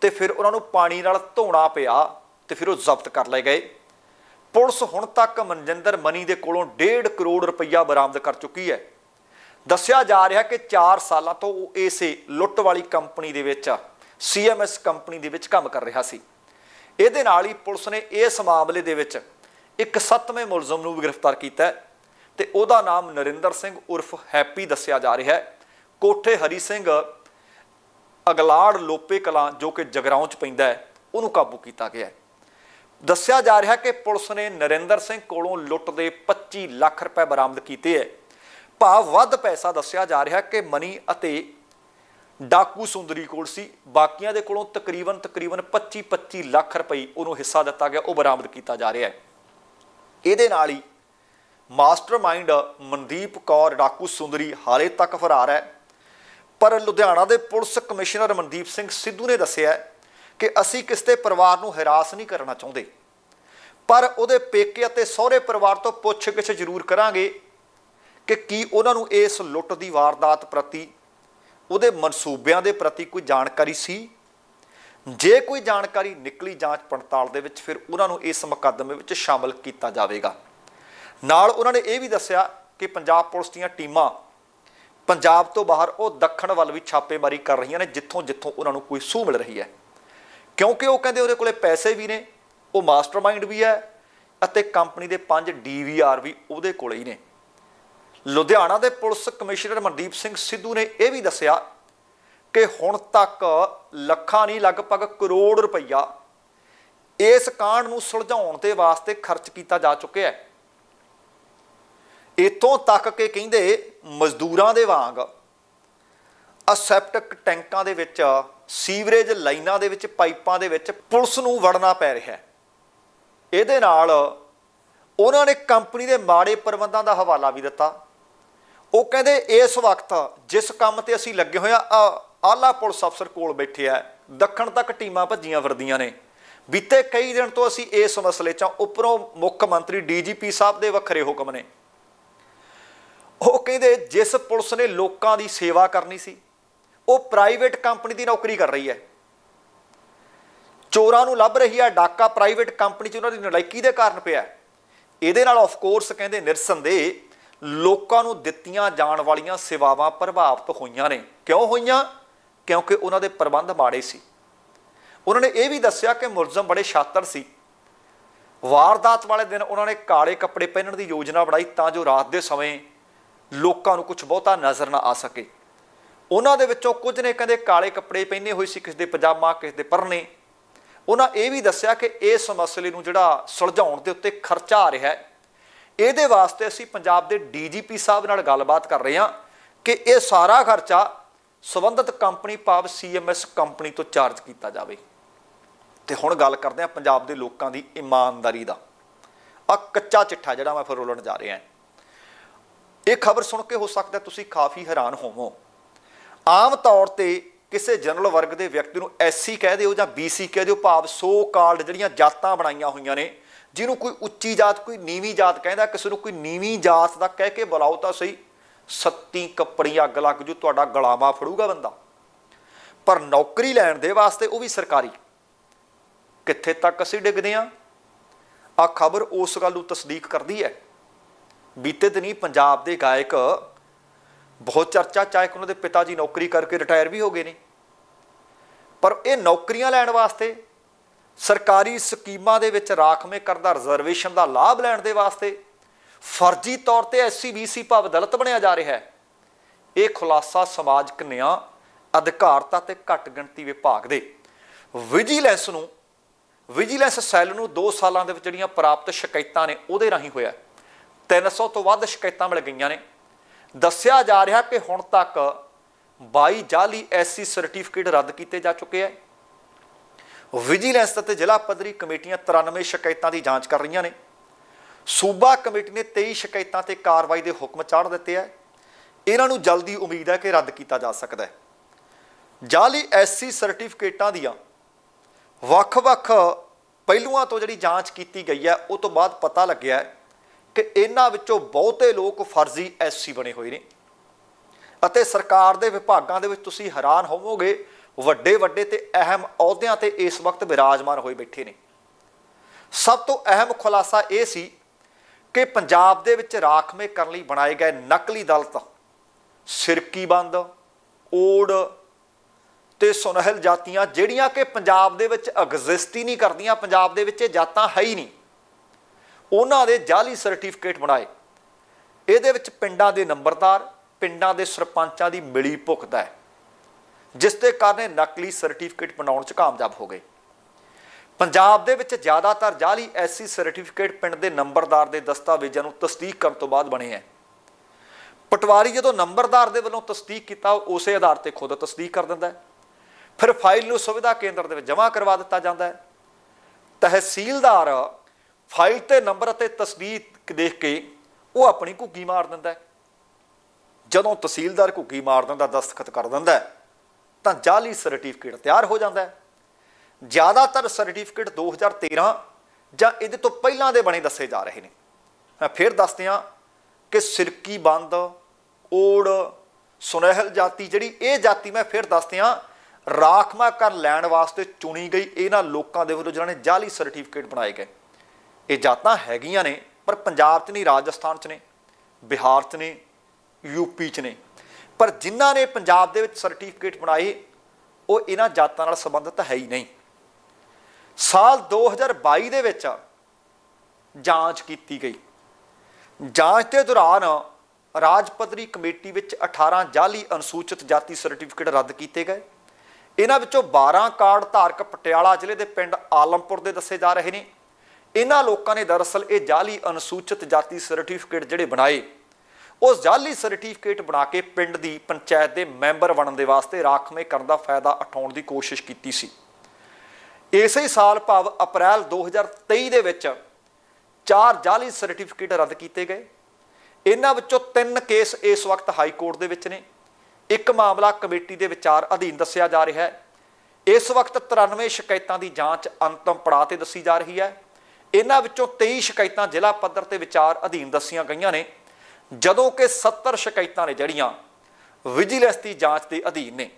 Speaker 1: ਤੇ ਫਿਰ ਉਹਨਾਂ ਨੂੰ ਪਾਣੀ ਨਾਲ ਧੋਣਾ ਪਿਆ ਤੇ ਫਿਰ ਉਹ ਜ਼ਬਤ ਕਰ ਲਏ ਗਏ ਪੁਲਿਸ ਹੁਣ ਤੱਕ ਮਨਜਿੰਦਰ ਮਨੀ ਦੇ ਕੋਲੋਂ 1.5 ਕਰੋੜ ਰੁਪਈਆ ਬਰਾਮਦ ਕਰ ਚੁੱਕੀ ਹੈ ਦੱਸਿਆ ਜਾ ਰਿਹਾ ਕਿ 4 ਸਾਲਾਂ ਤੋਂ ਉਹ ਇਸੇ ਲੁੱਟ ਵਾਲੀ ਕੰਪਨੀ ਦੇ ਵਿੱਚ ਸੀਐਮਐਸ ਕੰਪਨੀ ਦੇ ਵਿੱਚ ਕੰਮ ਕਰ ਰਿਹਾ ਸੀ ਇਹਦੇ ਨਾਲ ਹੀ ਪੁਲਿਸ ਨੇ ਇਸ ਮਾਮਲੇ ਦੇ ਵਿੱਚ ਇੱਕ ਸੱਤਵੇਂ ਮੁਲਜ਼ਮ ਨੂੰ ਵੀ ਗ੍ਰਿਫਤਾਰ ਕੀਤਾ ਤੇ ਉਹਦਾ ਨਾਮ ਨਰਿੰਦਰ ਸਿੰਘ ਉਰਫ ਹੈਪੀ ਦੱਸਿਆ ਜਾ ਰਿਹਾ ਹੈ ਕੋਠੇ ਹਰੀ ਸਿੰਘ ਅਗਲਾੜ ਲੋਪੇ ਕਲਾਂ ਜੋ ਕਿ ਜਗਰਾਉਂ ਚ ਪੈਂਦਾ ਹੈ ਉਹਨੂੰ ਕਾਬੂ ਕੀਤਾ ਗਿਆ ਹੈ ਦੱਸਿਆ ਜਾ ਰਿਹਾ ਕਿ ਪੁਲਿਸ ਨੇ ਨਰਿੰਦਰ ਸਿੰਘ ਕੋਲੋਂ ਲੁੱਟ ਦੇ 25 ਲੱਖ ਰੁਪਏ ਬਰਾਮਦ ਕੀਤੇ ਐ ਭਾਵ ਵੱਧ ਪੈਸਾ ਦੱਸਿਆ ਜਾ ਰਿਹਾ ਕਿ ਮਨੀ ਅਤੇ ਡਾਕੂ ਸੁੰਦਰੀ ਕੋਲ ਸੀ ਬਾਕੀਆਂ ਦੇ ਕੋਲੋਂ ਤਕਰੀਬਨ ਤਕਰੀਬਨ 25 25 ਲੱਖ ਰੁਪਏ ਉਹਨੂੰ ਹਿੱਸਾ ਦਿੱਤਾ ਗਿਆ ਉਹ ਬਰਾਮਦ ਕੀਤਾ ਜਾ ਰਿਹਾ ਹੈ ਇਹਦੇ ਨਾਲ ਹੀ ਮਾਸਟਰਮਾਈਂਡ ਮਨਦੀਪ ਕੌਰ ਡਾਕੂ ਸੁੰਦਰੀ ਹਾਲੇ ਤੱਕ ਫਰਾਰ ਹੈ ਪਰ ਲੁਧਿਆਣਾ ਦੇ ਪੁਲਿਸ ਕਮਿਸ਼ਨਰ ਮਨਦੀਪ ਸਿੰਘ ਸਿੱਧੂ ਨੇ ਦੱਸਿਆ ਕਿ ਅਸੀਂ ਕਿਸ ਤੇ ਪਰਿਵਾਰ ਨੂੰ ਹਰਾਸ ਨਹੀਂ ਕਰਨਾ ਚਾਹੁੰਦੇ ਪਰ ਉਹਦੇ ਪੇਕੇ ਅਤੇ ਸਹੁਰੇ ਪਰਿਵਾਰ ਤੋਂ ਪੁੱਛ-ਗਿੱਛ ਜ਼ਰੂਰ ਕਰਾਂਗੇ ਕਿ ਕੀ ਉਹਨਾਂ ਨੂੰ ਇਸ ਲੁੱਟ ਦੀ ਵਾਰਦਾਤ ਪ੍ਰਤੀ ਉਹਦੇ ਮਨਸੂਬਿਆਂ ਦੇ ਪ੍ਰਤੀ ਕੋਈ ਜਾਣਕਾਰੀ ਸੀ ਜੇ ਕੋਈ ਜਾਣਕਾਰੀ ਨਿਕਲੀ ਜਾਂਚ ਪੜਤਾਲ ਦੇ ਵਿੱਚ ਫਿਰ ਉਹਨਾਂ ਨੂੰ ਇਸ ਮੁਕੱਦਮੇ ਵਿੱਚ ਸ਼ਾਮਲ ਕੀਤਾ ਜਾਵੇਗਾ ਨਾਲ ਉਹਨਾਂ ਨੇ ਇਹ ਵੀ ਦੱਸਿਆ ਕਿ ਪੰਜਾਬ ਪੁਲਿਸ ਦੀਆਂ ਟੀਮਾਂ ਪੰਜਾਬ ਤੋਂ ਬਾਹਰ ਉਹ ਦੱਖਣ ਵੱਲ ਵੀ ਛਾਪੇਮਾਰੀ ਕਰ ਰਹੀਆਂ ਨੇ ਜਿੱਥੋਂ ਜਿੱਥੋਂ ਉਹਨਾਂ ਨੂੰ ਕੋਈ ਸੂਹ ਮਿਲ ਰਹੀ ਹੈ ਕਿਉਂਕਿ ਉਹ ਕਹਿੰਦੇ ਉਹਦੇ ਕੋਲੇ ਪੈਸੇ ਵੀ ਨੇ ਉਹ ਮਾਸਟਰਮਾਈਂਡ ਵੀ ਹੈ ਅਤੇ ਕੰਪਨੀ ਦੇ 5 ਡੀਵੀਆਰ ਵੀ ਉਹਦੇ ਕੋਲੇ ਹੀ ਨੇ ਲੁਧਿਆਣਾ ਦੇ ਪੁਲਿਸ ਕਮਿਸ਼ਨਰ ਮਨਦੀਪ ਸਿੰਘ ਸਿੱਧੂ ਨੇ ਇਹ ਵੀ ਦੱਸਿਆ ਕਿ ਹੁਣ ਤੱਕ ਲੱਖਾਂ ਨਹੀਂ ਲਗਭਗ ਕਰੋੜ ਰੁਪਈਆ ਇਸ ਕਾਂਡ ਨੂੰ ਸੁਲਝਾਉਣ ਦੇ ਵਾਸਤੇ ਖਰਚ ਕੀਤਾ ਜਾ ਚੁੱਕਿਆ ਹੈ ਇਤੋਂ ਤੱਕ ਕਿ ਕਹਿੰਦੇ ਮਜ਼ਦੂਰਾਂ ਦੇ ਵਾਂਗ ਅਸੈਪਟਿਕ ਟੈਂਕਾਂ ਦੇ ਵਿੱਚ ਸੀਵਰੇਜ ਲਾਈਨਾਂ ਦੇ ਵਿੱਚ ਪਾਈਪਾਂ ਦੇ ਵਿੱਚ ਪੁਲਿਸ ਨੂੰ ਵੜਨਾ ਪੈ ਰਿਹਾ ਹੈ ਇਹਦੇ ਨਾਲ ਉਹਨਾਂ ਨੇ ਕੰਪਨੀ ਦੇ ਮਾੜੇ ਪ੍ਰਬੰਧਾਂ ਦਾ ਹਵਾਲਾ ਵੀ ਦਿੱਤਾ ਉਹ ਕਹਿੰਦੇ ਇਸ ਵਕਤ ਜਿਸ ਕੰਮ ਤੇ ਅਸੀਂ ਲੱਗੇ ਹੋਇਆ ਆਲਾ ਪੁਲਿਸ ਅਫਸਰ ਕੋਲ ਬੈਠੇ ਆ ਦੱਖਣ ਤੱਕ ਟੀਮਾਂ ਭੱਜੀਆਂ ਫਿਰਦੀਆਂ ਨੇ ਬੀਤੇ ਕਈ ਦਿਨ ਤੋਂ ਅਸੀਂ ਇਸ ਮਸਲੇ 'ਚ ਉੱਪਰੋਂ ਮੁੱਖ ਮੰਤਰੀ ਡੀਜੀਪੀ ਸਾਹਿਬ ਦੇ ਵੱਖਰੇ ਹੁਕਮ ਨੇ ਉਹ ਕਹਿੰਦੇ ਜਿਸ ਪੁਲਿਸ ਨੇ ਲੋਕਾਂ ਦੀ ਸੇਵਾ ਕਰਨੀ ਸੀ ਉਹ ਪ੍ਰਾਈਵੇਟ ਕੰਪਨੀ ਦੀ ਨੌਕਰੀ ਕਰ ਰਹੀ ਹੈ ਚੋਰਾਂ ਨੂੰ ਲੱਭ ਰਹੀ ਹੈ ਡਾਕਾ ਪ੍ਰਾਈਵੇਟ ਕੰਪਨੀ 'ਚ ਉਹਨਾਂ ਦੀ ਨਲਾਇਕੀ ਦੇ ਕਾਰਨ ਪਿਆ ਇਹਦੇ ਨਾਲ ਆਫ ਕੋਰਸ ਕਹਿੰਦੇ ਨਿਰਸੰਦੇਹ ਲੋਕਾਂ ਨੂੰ ਦਿੱਤੀਆਂ ਜਾਣ ਵਾਲੀਆਂ ਸੇਵਾਵਾਂ ਪ੍ਰਭਾਵਿਤ ਹੋਈਆਂ ਨੇ ਕਿਉਂ ਹੋਈਆਂ ਕਿਉਂਕਿ ਉਹਨਾਂ ਦੇ ਪ੍ਰਬੰਧ ਮਾੜੇ ਸੀ ਉਹਨਾਂ ਨੇ ਇਹ ਵੀ ਦੱਸਿਆ ਕਿ ਮੁਰਜ਼ਮ ਬੜੇ ਸ਼ਾਤਰ ਸੀ ਵਾਰਦਾਤ ਵਾਲੇ ਦਿਨ ਉਹਨਾਂ ਨੇ ਕਾਲੇ ਕੱਪੜੇ ਪਹਿਨਣ ਦੀ ਯੋਜਨਾ ਬਣਾਈ ਤਾਂ ਜੋ ਰਾਤ ਦੇ ਸਮੇਂ ਲੋਕਾਂ ਨੂੰ ਕੁਝ ਬਹੁਤਾ ਨਜ਼ਰ ਨਾ ਆ ਸਕੇ ਉਹਨਾਂ ਦੇ ਵਿੱਚੋਂ ਕੁਝ ਨੇ ਕਹਿੰਦੇ ਕਾਲੇ ਕੱਪੜੇ ਪਹਿਨੇ ਹੋਏ ਸੀ ਕਿਸੇ ਦੇ ਪਜਾਮਾ ਕਿਸੇ ਦੇ ਪਰਨੇ ਉਹਨਾਂ ਇਹ ਵੀ ਦੱਸਿਆ ਕਿ ਇਸ ਮਸਲੇ ਨੂੰ ਜਿਹੜਾ ਸੁਲਝਾਉਣ ਦੇ ਉੱਤੇ ਖਰਚਾ ਆ ਰਿਹਾ ਹੈ ਇਹਦੇ ਵਾਸਤੇ ਅਸੀਂ ਪੰਜਾਬ ਦੇ ਡੀਜੀਪੀ ਸਾਹਿਬ ਨਾਲ ਗੱਲਬਾਤ ਕਰ ਰਹੇ ਹਾਂ ਕਿ ਇਹ ਸਾਰਾ ਖਰਚਾ ਸਬੰਧਤ ਕੰਪਨੀ ਪਾਵ ਸੀਐਮਐਸ ਕੰਪਨੀ ਤੋਂ ਚਾਰਜ ਕੀਤਾ ਜਾਵੇ ਤੇ ਹੁਣ ਗੱਲ ਕਰਦੇ ਹਾਂ ਪੰਜਾਬ ਦੇ ਲੋਕਾਂ ਦੀ ਇਮਾਨਦਾਰੀ ਦਾ ਆ ਕੱਚਾ ਚਿੱਠਾ ਜਿਹੜਾ ਮੈਂ ਫਿਰ ਰੋਲਣ ਜਾ ਰਿਹਾ ਹਾਂ ਇਹ ਖਬਰ ਸੁਣ ਕੇ ਹੋ ਸਕਦਾ ਤੁਸੀਂ ਕਾਫੀ ਹੈਰਾਨ ਹੋਵੋ ਆਮ ਤੌਰ ਤੇ ਕਿਸੇ ਜਨਰਲ ਵਰਗ ਦੇ ਵਿਅਕਤੀ ਨੂੰ ਐਸਸੀ ਕਹਿ ਦਿਓ ਜਾਂ ਬੀਸੀ ਕਹਿ ਦਿਓ ਭਾਵ ਸੋ ਕਾਲਡ ਜਿਹੜੀਆਂ ਜਾਤਾਂ ਬਣਾਈਆਂ ਹੋਈਆਂ ਨੇ ਜਿਹਨੂੰ ਕੋਈ ਉੱਚੀ ਜਾਤ ਕੋਈ ਨੀਵੀਂ ਜਾਤ ਕਹਿੰਦਾ ਕਿਸੇ ਨੂੰ ਕੋਈ ਨੀਵੀਂ ਜਾਤ ਦਾ ਕਹਿ ਕੇ ਬੁਲਾਉ ਤਾਂ ਸਹੀ ਸੱਤੀ ਕੱਪੜੀ ਅੱਗ ਲੱਗ ਜੂ ਤੁਹਾਡਾ ਗਲਾਵਾ ਫੜੂਗਾ ਬੰਦਾ ਪਰ ਨੌਕਰੀ ਲੈਣ ਦੇ ਵਾਸਤੇ ਉਹ ਵੀ ਸਰਕਾਰੀ ਕਿੱਥੇ ਤੱਕ ਅਸੀਂ ਡਿੱਗਦੇ ਆ ਆ ਖਬਰ ਉਸ ਗੱਲ ਨੂੰ ਤਸਦੀਕ ਕਰਦੀ ਹੈ ਬੀਤੇ ਦਿਨੀ ਪੰਜਾਬ ਦੇ ਗਾਇਕ ਬਹੁਤ ਚਰਚਾ ਚਾਹੇ ਉਹਨਾਂ ਦੇ ਪਿਤਾ ਜੀ ਨੌਕਰੀ ਕਰਕੇ ਰਿਟਾਇਰ ਵੀ ਹੋ ਗਏ ਨੇ ਪਰ ਇਹ ਨੌਕਰੀਆਂ ਲੈਣ ਵਾਸਤੇ ਸਰਕਾਰੀ ਸਕੀਮਾਂ ਦੇ ਵਿੱਚ ਰਾਖਵੇਂ ਕਰਦਾ ਰਿਜ਼ਰਵੇਸ਼ਨ ਦਾ ਲਾਭ ਲੈਣ ਦੇ ਵਾਸਤੇ ਫਰਜ਼ੀ ਤੌਰ ਤੇ ਐਸਸੀ ਬੀਸੀ ਭਾਵ ਦਲਤ ਬਣਿਆ ਜਾ ਰਿਹਾ ਹੈ ਇਹ ਖੁਲਾਸਾ ਸਮਾਜਿਕ ਨਿਆਂ ਅਧਿਕਾਰਤਾ ਤੇ ਘੱਟ ਗਿਣਤੀ ਵਿਭਾਗ ਦੇ ਵਿਜੀਲੈਂਸ ਨੂੰ ਵਿਜੀਲੈਂਸ ਸੈੱਲ ਨੂੰ 2 ਸਾਲਾਂ ਦੇ ਵਿੱਚ ਜਿਹੜੀਆਂ ਪ੍ਰਾਪਤ ਸ਼ਿਕਾਇਤਾਂ ਨੇ ਉਹਦੇ ਰਾਹੀਂ ਹੋਇਆ 300 ਤੋਂ ਵੱਧ ਸ਼ਿਕਾਇਤਾਂ ਮਿਲ ਗਈਆਂ ਨੇ ਦੱਸਿਆ ਜਾ ਰਿਹਾ ਕਿ ਹੁਣ ਤੱਕ 22 ਜਾਲੀ ਐਸਸੀ ਸਰਟੀਫਿਕੇਟ ਰੱਦ ਕੀਤੇ ਜਾ ਚੁੱਕੇ ਆ ਵਿਜੀਲੈਂਸ ਅਤੇ ਜ਼ਿਲ੍ਹਾ ਪੱਧਰੀ ਕਮੇਟੀਆਂ 93 ਸ਼ਿਕਾਇਤਾਂ ਦੀ ਜਾਂਚ ਕਰ ਰਹੀਆਂ ਨੇ ਸੂਬਾ ਕਮੇਟੀ ਨੇ 23 ਸ਼ਿਕਾਇਤਾਂ ਤੇ ਕਾਰਵਾਈ ਦੇ ਹੁਕਮ ਚਾੜ ਦਿੱਤੇ ਹੈ ਇਹਨਾਂ ਨੂੰ ਜਲਦੀ ਉਮੀਦ ਹੈ ਕਿ ਰੱਦ ਕੀਤਾ ਜਾ ਸਕਦਾ ਹੈ ਜਾਲੀ ਐਸਸੀ ਸਰਟੀਫਿਕੇਟਾਂ ਦੀਆਂ ਵੱਖ-ਵੱਖ ਪਹਿਲੂਆਂ ਤੋਂ ਜਿਹੜੀ ਜਾਂਚ ਕੀਤੀ ਗਈ ਹੈ ਉਹ ਤੋਂ ਬਾਅਦ ਪਤਾ ਲੱਗਿਆ ਹੈ ਕਿ ਇਹਨਾਂ ਵਿੱਚੋਂ ਬਹੁਤੇ ਲੋਕ ਫਰਜ਼ੀ ਐਸਸੀ ਬਣੇ ਹੋਏ ਨੇ ਅਤੇ ਸਰਕਾਰ ਦੇ ਵਿਭਾਗਾਂ ਦੇ ਵਿੱਚ ਤੁਸੀਂ ਹੈਰਾਨ ਹੋਵੋਗੇ ਵੱਡੇ ਵੱਡੇ ਤੇ ਅਹਿਮ ਅਹੁਦਿਆਂ ਤੇ ਇਸ ਵਕਤ ਵਿਰਾਜਮਾਨ ਹੋਏ ਬੈਠੇ ਨੇ ਸਭ ਤੋਂ ਅਹਿਮ ਖੁਲਾਸਾ ਇਹ ਸੀ ਕਿ ਪੰਜਾਬ ਦੇ ਵਿੱਚ ਰਾਖਵੇਂ ਕਰਨ ਲਈ ਬਣਾਏ ਗਏ ਨਕਲੀ ਦਲਤ ਸਿਰਕੀ ਬੰਦ ਓੜ ਤੇ ਸੁਨਹਿਲ ਜਾਤੀਆਂ ਜਿਹੜੀਆਂ ਕਿ ਪੰਜਾਬ ਦੇ ਵਿੱਚ ਐਗਜ਼ਿਸਟ ਹੀ ਨਹੀਂ ਕਰਦੀਆਂ ਪੰਜਾਬ ਦੇ ਵਿੱਚ ਇਹ ਜਾਤਾਂ ਹੈ ਹੀ ਨਹੀਂ ਉਹਨਾਂ ਦੇ ਜਾਲੀ ਸਰਟੀਫਿਕੇਟ ਬਣਾਏ ਇਹਦੇ ਵਿੱਚ ਪਿੰਡਾਂ ਦੇ ਨੰਬਰਦਾਰ ਪਿੰਡਾਂ ਦੇ ਸਰਪੰਚਾਂ ਦੀ ਮਿਲੀ ਭੁਗਤ ਹੈ ਜਿਸ ਦੇ ਕਾਰਨ ਨਕਲੀ ਸਰਟੀਫਿਕੇਟ ਬਣਾਉਣ 'ਚ ਕਾਮਯਾਬ ਹੋ ਗਏ ਪੰਜਾਬ ਦੇ ਵਿੱਚ ਜ਼ਿਆਦਾਤਰ ਜਾਲੀ ਐਸਸੀ ਸਰਟੀਫਿਕੇਟ ਪਿੰਡ ਦੇ ਨੰਬਰਦਾਰ ਦੇ ਦਸਤਾਵੇਜ਼ਾਂ ਨੂੰ ਤਸਦੀਕ ਕਰਨ ਤੋਂ ਬਾਅਦ ਬਣੇ ਹੈ ਪਟਵਾਰੀ ਜਦੋਂ ਨੰਬਰਦਾਰ ਦੇ ਵੱਲੋਂ ਤਸਦੀਕ ਕੀਤਾ ਉਸੇ ਆਧਾਰ ਤੇ ਖੁਦ ਤਸਦੀਕ ਕਰ ਦਿੰਦਾ ਫਿਰ ਫਾਈਲ ਨੂੰ ਸੁਵਿਧਾ ਕੇਂਦਰ ਦੇ ਵਿੱਚ ਜਮ੍ਹਾਂ ਕਰਵਾ ਦਿੱਤਾ ਜਾਂਦਾ ਹੈ ਤਹਿਸੀਲਦਾਰ ਫਾਈਲ ਤੇ ਨੰਬਰ ਅਤੇ ਤਸਦੀਕ ਦੇਖ ਕੇ ਉਹ ਆਪਣੀ ਘੁੱਗੀ ਮਾਰ ਦਿੰਦਾ ਜਦੋਂ ਤਹਿਸੀਲਦਾਰ ਘੁੱਗੀ ਮਾਰ ਦਿੰਦਾ ਦਸਤਖਤ ਕਰ ਦਿੰਦਾ ਤਾਂ ਜਾਲੀ ਸਰਟੀਫਿਕੇਟ ਤਿਆਰ ਹੋ ਜਾਂਦਾ ਹੈ ਜ਼ਿਆਦਾਤਰ ਸਰਟੀਫਿਕੇਟ 2013 ਜਾਂ ਇਹਦੇ ਤੋਂ ਪਹਿਲਾਂ ਦੇ ਬਣੇ ਦੱਸੇ ਜਾ ਰਹੇ ਨੇ ਮੈਂ ਫਿਰ ਦੱਸਦੇ ਹਾਂ ਕਿ ਸਿਰਕੀ ਬੰਦ ਓੜ ਸੁਨਹਿਲ ਜਾਤੀ ਜਿਹੜੀ ਇਹ ਜਾਤੀ ਮੈਂ ਫਿਰ ਦੱਸਦੇ ਹਾਂ ਕਰ ਲੈਣ ਵਾਸਤੇ ਚੁਣੀ ਗਈ ਇਹਨਾਂ ਲੋਕਾਂ ਦੇ ਵੱਲੋਂ ਜਿਨ੍ਹਾਂ ਨੇ ਜਾਲੀ ਸਰਟੀਫਿਕੇਟ ਬਣਾਏ ਗਏ ਇਹ ਜਾਤਾਂ ਹੈਗੀਆਂ ਨੇ ਪਰ ਪੰਜਾਬ 'ਚ ਨਹੀਂ ਰਾਜਸਥਾਨ 'ਚ ਨੇ ਬਿਹਾਰ 'ਚ ਨੇ ਯੂਪੀ 'ਚ ਨੇ ਪਰ ਜਿਨ੍ਹਾਂ ਨੇ ਪੰਜਾਬ ਦੇ ਵਿੱਚ ਸਰਟੀਫਿਕੇਟ ਬਣਾਏ ਉਹ ਇਹਨਾਂ ਜਾਤਾਂ ਨਾਲ ਸੰਬੰਧਿਤ ਹੈ ਹੀ ਨਹੀਂ ਸਾਲ 2022 ਦੇ ਵਿੱਚ ਜਾਂਚ ਕੀਤੀ ਗਈ ਜਾਂਚ ਦੇ ਦੌਰਾਨ ਰਾਜ ਕਮੇਟੀ ਵਿੱਚ 18 ਜਾਲੀ ਅਨੁਸੂਚਿਤ ਜਾਤੀ ਸਰਟੀਫਿਕੇਟ ਰੱਦ ਕੀਤੇ ਗਏ ਇਹਨਾਂ ਵਿੱਚੋਂ 12 ਕਾਰਡ ਧਾਰਕ ਪਟਿਆਲਾ ਜ਼ਿਲ੍ਹੇ ਦੇ ਪਿੰਡ ਆਲਮਪੁਰ ਦੇ ਦੱਸੇ ਜਾ ਰਹੇ ਨੇ ਇਹਨਾਂ ਲੋਕਾਂ ਨੇ ਦਰਅਸਲ ਇਹ ਜਾਲੀ ਅਨੁਸੂਚਿਤ ਜਾਤੀ ਸਰਟੀਫਿਕੇਟ ਜਿਹੜੇ ਬਣਾਏ ਉਹ ਜਾਲੀ ਸਰਟੀਫਿਕੇਟ ਬਣਾ ਕੇ ਪਿੰਡ ਦੀ ਪੰਚਾਇਤ ਦੇ ਮੈਂਬਰ ਬਣਨ ਦੇ ਵਾਸਤੇ ਰਾਖਵੇਂ ਕਰਨ ਦਾ ਫਾਇਦਾ ਉਠਾਉਣ ਦੀ ਕੋਸ਼ਿਸ਼ ਕੀਤੀ ਸੀ ਇਸੇ ਹੀ ਸਾਲ ਭਾਵ ਅਪ੍ਰੈਲ 2023 ਦੇ ਵਿੱਚ ਚਾਰ ਜਾਲੀ ਸਰਟੀਫਿਕੇਟ ਰੱਦ ਕੀਤੇ ਗਏ ਇਹਨਾਂ ਵਿੱਚੋਂ ਤਿੰਨ ਕੇਸ ਇਸ ਵਕਤ ਹਾਈ ਕੋਰਟ ਦੇ ਵਿੱਚ ਨੇ ਇੱਕ ਮਾਮਲਾ ਕਮੇਟੀ ਦੇ ਵਿਚਾਰ ਅਧੀਨ ਦੱਸਿਆ ਜਾ ਰਿਹਾ ਹੈ ਇਸ ਵਕਤ 93 ਸ਼ਿਕਾਇਤਾਂ ਦੀ ਜਾਂਚ ਅੰਤਮ ਪੜਾਅ ਤੇ ਦੱਸੀ ਜਾ ਰਹੀ ਹੈ ਇਹਨਾਂ ਵਿੱਚੋਂ 23 ਸ਼ਿਕਾਇਤਾਂ ਜ਼ਿਲ੍ਹਾ ਪੱਧਰ ਤੇ ਵਿਚਾਰ ਅਧੀਨ ਦੱਸੀਆਂ ਗਈਆਂ ਨੇ ਜਦੋਂ ਕਿ 70 ਸ਼ਿਕਾਇਤਾਂ ਨੇ ਜਿਹੜੀਆਂ ਵਿਜੀਲੈਂਸ ਦੀ ਜਾਂਚ ਦੇ ਅਧੀਨ ਨੇ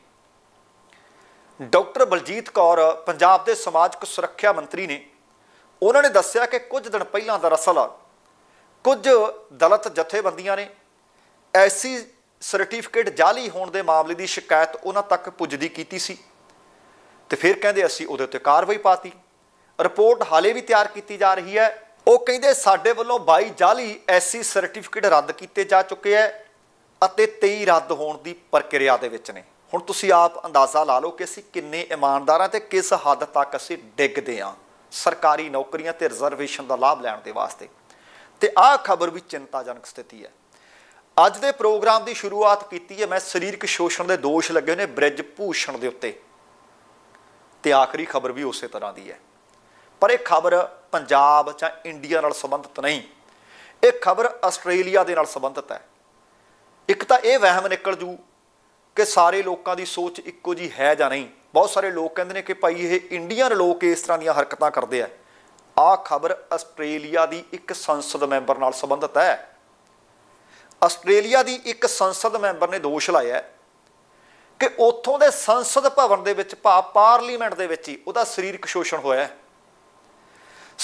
Speaker 1: ਡਾਕਟਰ ਬਲਜੀਤ ਕੌਰ ਪੰਜਾਬ ਦੇ ਸਮਾਜਿਕ ਸੁਰੱਖਿਆ ਮੰਤਰੀ ਨੇ ਉਹਨਾਂ ਨੇ ਦੱਸਿਆ ਕਿ ਕੁਝ ਦਿਨ ਪਹਿਲਾਂ ਦਰਅਸਲ ਕੁਝ ਦਲਤ ਜਥੇਬੰਦੀਆਂ ਨੇ ਐਸੀ ਸਰਟੀਫਿਕੇਟ ਜਾਲੀ ਹੋਣ ਦੇ ਮਾਮਲੇ ਦੀ ਸ਼ਿਕਾਇਤ ਉਹਨਾਂ ਤੱਕ ਪੁੱਜਦੀ ਕੀਤੀ ਸੀ ਤੇ ਫਿਰ ਕਹਿੰਦੇ ਅਸੀਂ ਉਹਦੇ ਉੱਤੇ ਕਾਰਵਾਈ ਪਾਤੀ ਰਿਪੋਰਟ ਹਾਲੇ ਵੀ ਤਿਆਰ ਕੀਤੀ ਜਾ ਰਹੀ ਹੈ ਉਹ ਕਹਿੰਦੇ ਸਾਡੇ ਵੱਲੋਂ 22 ਜਾਲੀ ਐਸਸੀ ਸਰਟੀਫਿਕੇਟ ਰੱਦ ਕੀਤੇ ਜਾ ਚੁੱਕੇ ਹੈ ਅਤੇ 23 ਰੱਦ ਹੋਣ ਦੀ ਪ੍ਰਕਿਰਿਆ ਦੇ ਵਿੱਚ ਨੇ ਹੁਣ ਤੁਸੀਂ ਆਪ ਅੰਦਾਜ਼ਾ ਲਾ ਲਓ ਕਿ ਅਸੀਂ ਕਿੰਨੇ ਇਮਾਨਦਾਰਾਂ ਤੇ ਕਿਸ ਹੱਦ ਤੱਕ ਅਸੀਂ ਡਿੱਗਦੇ ਆਂ ਸਰਕਾਰੀ ਨੌਕਰੀਆਂ ਤੇ ਰਿਜ਼ਰਵੇਸ਼ਨ ਦਾ ਲਾਭ ਲੈਣ ਦੇ ਵਾਸਤੇ ਤੇ ਆਹ ਖਬਰ ਵੀ ਚਿੰਤਾਜਨਕ ਸਥਿਤੀ ਹੈ ਅੱਜ ਦੇ ਪ੍ਰੋਗਰਾਮ ਦੀ ਸ਼ੁਰੂਆਤ ਕੀਤੀ ਹੈ ਮੈਂ ਸਰੀਰਕ ਸ਼ੋਸ਼ਣ ਦੇ ਦੋਸ਼ ਲੱਗੇ ਨੇ ਬ੍ਰਿਜ ਭੂਸ਼ਣ ਦੇ ਉੱਤੇ ਤੇ ਆਖਰੀ ਖਬਰ ਵੀ ਉਸੇ ਤਰ੍ਹਾਂ ਦੀ ਹੈ ਪਰ ਇਹ ਖਬਰ ਪੰਜਾਬ ਜਾਂ ਇੰਡੀਆ ਨਾਲ ਸੰਬੰਧਿਤ ਨਹੀਂ ਇਹ ਖਬਰ ਆਸਟ੍ਰੇਲੀਆ ਦੇ ਨਾਲ ਸੰਬੰਧਿਤ ਹੈ ਇੱਕ ਤਾਂ ਇਹ ਵਹਿਮ ਨਿਕਲ ਜੂ ਕਿ ਸਾਰੇ ਲੋਕਾਂ ਦੀ ਸੋਚ ਇੱਕੋ ਜੀ ਹੈ ਜਾਂ ਨਹੀਂ ਬਹੁਤ ਸਾਰੇ ਲੋਕ ਕਹਿੰਦੇ ਨੇ ਕਿ ਭਾਈ ਇਹ ਇੰਡੀਅਨ ਲੋਕ ਇਸ ਤਰ੍ਹਾਂ ਦੀਆਂ ਹਰਕਤਾਂ ਕਰਦੇ ਆ ਆ ਖਬਰ ਆਸਟ੍ਰੇਲੀਆ ਦੀ ਇੱਕ ਸੰਸਦ ਮੈਂਬਰ ਨਾਲ ਸੰਬੰਧਿਤ ਹੈ ਆਸਟ੍ਰੇਲੀਆ ਦੀ ਇੱਕ ਸੰਸਦ ਮੈਂਬਰ ਨੇ ਦੋਸ਼ ਲਾਇਆ ਕਿ ਉੱਥੋਂ ਦੇ ਸੰਸਦ ਭਵਨ ਦੇ ਵਿੱਚ ਭਾ ਪਾਰਲੀਮੈਂਟ ਦੇ ਵਿੱਚ ਹੀ ਉਹਦਾ ਸਰੀਰਕ ਸ਼ੋਸ਼ਣ ਹੋਇਆ ਹੈ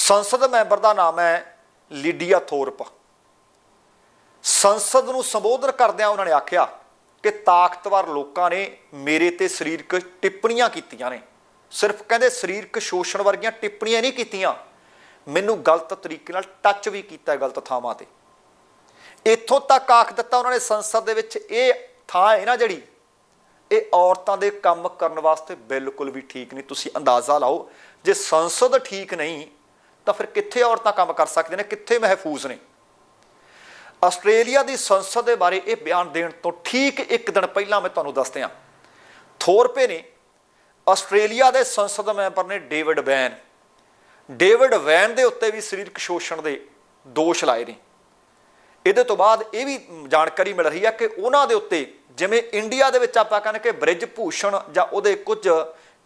Speaker 1: ਸੰਸਦ ਮੈਂਬਰ ਦਾ ਨਾਮ ਹੈ ਲੀਡੀਆ ਥੋਰਪ ਸੰਸਦ ਨੂੰ ਸੰਬੋਧਨ ਕਰਦਿਆਂ ਉਹਨਾਂ ਨੇ ਆਖਿਆ ਕਿ ਤਾਕਤਵਰ ਲੋਕਾਂ ਨੇ ਮੇਰੇ ਤੇ ਸਰੀਰਕ ਟਿੱਪਣੀਆਂ ਕੀਤੀਆਂ ਨੇ ਸਿਰਫ ਕਹਿੰਦੇ ਸਰੀਰਕ ਸ਼ੋਸ਼ਣ ਵਰਗੀਆਂ ਟਿੱਪਣੀਆਂ ਨਹੀਂ ਕੀਤੀਆਂ ਮੈਨੂੰ ਗਲਤ ਤਰੀਕੇ ਨਾਲ ਟੱਚ ਵੀ ਕੀਤਾ ਗਲਤ ਥਾਵਾਂ ਤੇ ਇੱਥੋਂ ਤੱਕ ਆਖ ਦਿੱਤਾ ਉਹਨਾਂ ਨੇ ਸੰਸਦ ਦੇ ਵਿੱਚ ਇਹ ਥਾਂ ਹੈ ਨਾ ਜਿਹੜੀ ਇਹ ਔਰਤਾਂ ਦੇ ਕੰਮ ਕਰਨ ਵਾਸਤੇ ਬਿਲਕੁਲ ਵੀ ਠੀਕ ਨਹੀਂ ਤੁਸੀਂ ਅੰਦਾਜ਼ਾ ਲਾਓ ਜੇ ਸੰਸਦ ਠੀਕ ਨਹੀਂ ਤਾਂ ਫਿਰ ਕਿੱਥੇ ਔਰਤਾਂ ਕੰਮ ਕਰ ਸਕਦੀਆਂ ਨੇ ਕਿੱਥੇ ਮਹਿਫੂਜ਼ ਨੇ ਆਸਟ੍ਰੇਲੀਆ ਦੀ ਸੰਸਦ ਦੇ ਬਾਰੇ ਇਹ ਬਿਆਨ ਦੇਣ ਤੋਂ ਠੀਕ ਇੱਕ ਦਿਨ ਪਹਿਲਾਂ ਮੈਂ ਤੁਹਾਨੂੰ ਦੱਸਦਿਆਂ ਥੋਰਪੇ ਨੇ ਆਸਟ੍ਰੇਲੀਆ ਦੇ ਸੰਸਦ ਮੈਂਬਰ ਨੇ ਡੇਵਿਡ ਵੈਨ ਡੇਵਿਡ ਵੈਨ ਦੇ ਉੱਤੇ ਵੀ ਸਰੀਰਕ ਸ਼ੋਸ਼ਣ ਦੇ ਦੋਸ਼ ਲਾਏ ਨੇ ਇਹਦੇ ਤੋਂ ਬਾਅਦ ਇਹ ਵੀ ਜਾਣਕਾਰੀ ਮਿਲ ਰਹੀ ਹੈ ਕਿ ਉਹਨਾਂ ਦੇ ਉੱਤੇ ਜਿਵੇਂ ਇੰਡੀਆ ਦੇ ਵਿੱਚ ਆਪਾਂ ਕਹਿੰਦੇ ਕਿ ਬ੍ਰਿਜ ਭੂਸ਼ਣ ਜਾਂ ਉਹਦੇ ਕੁਝ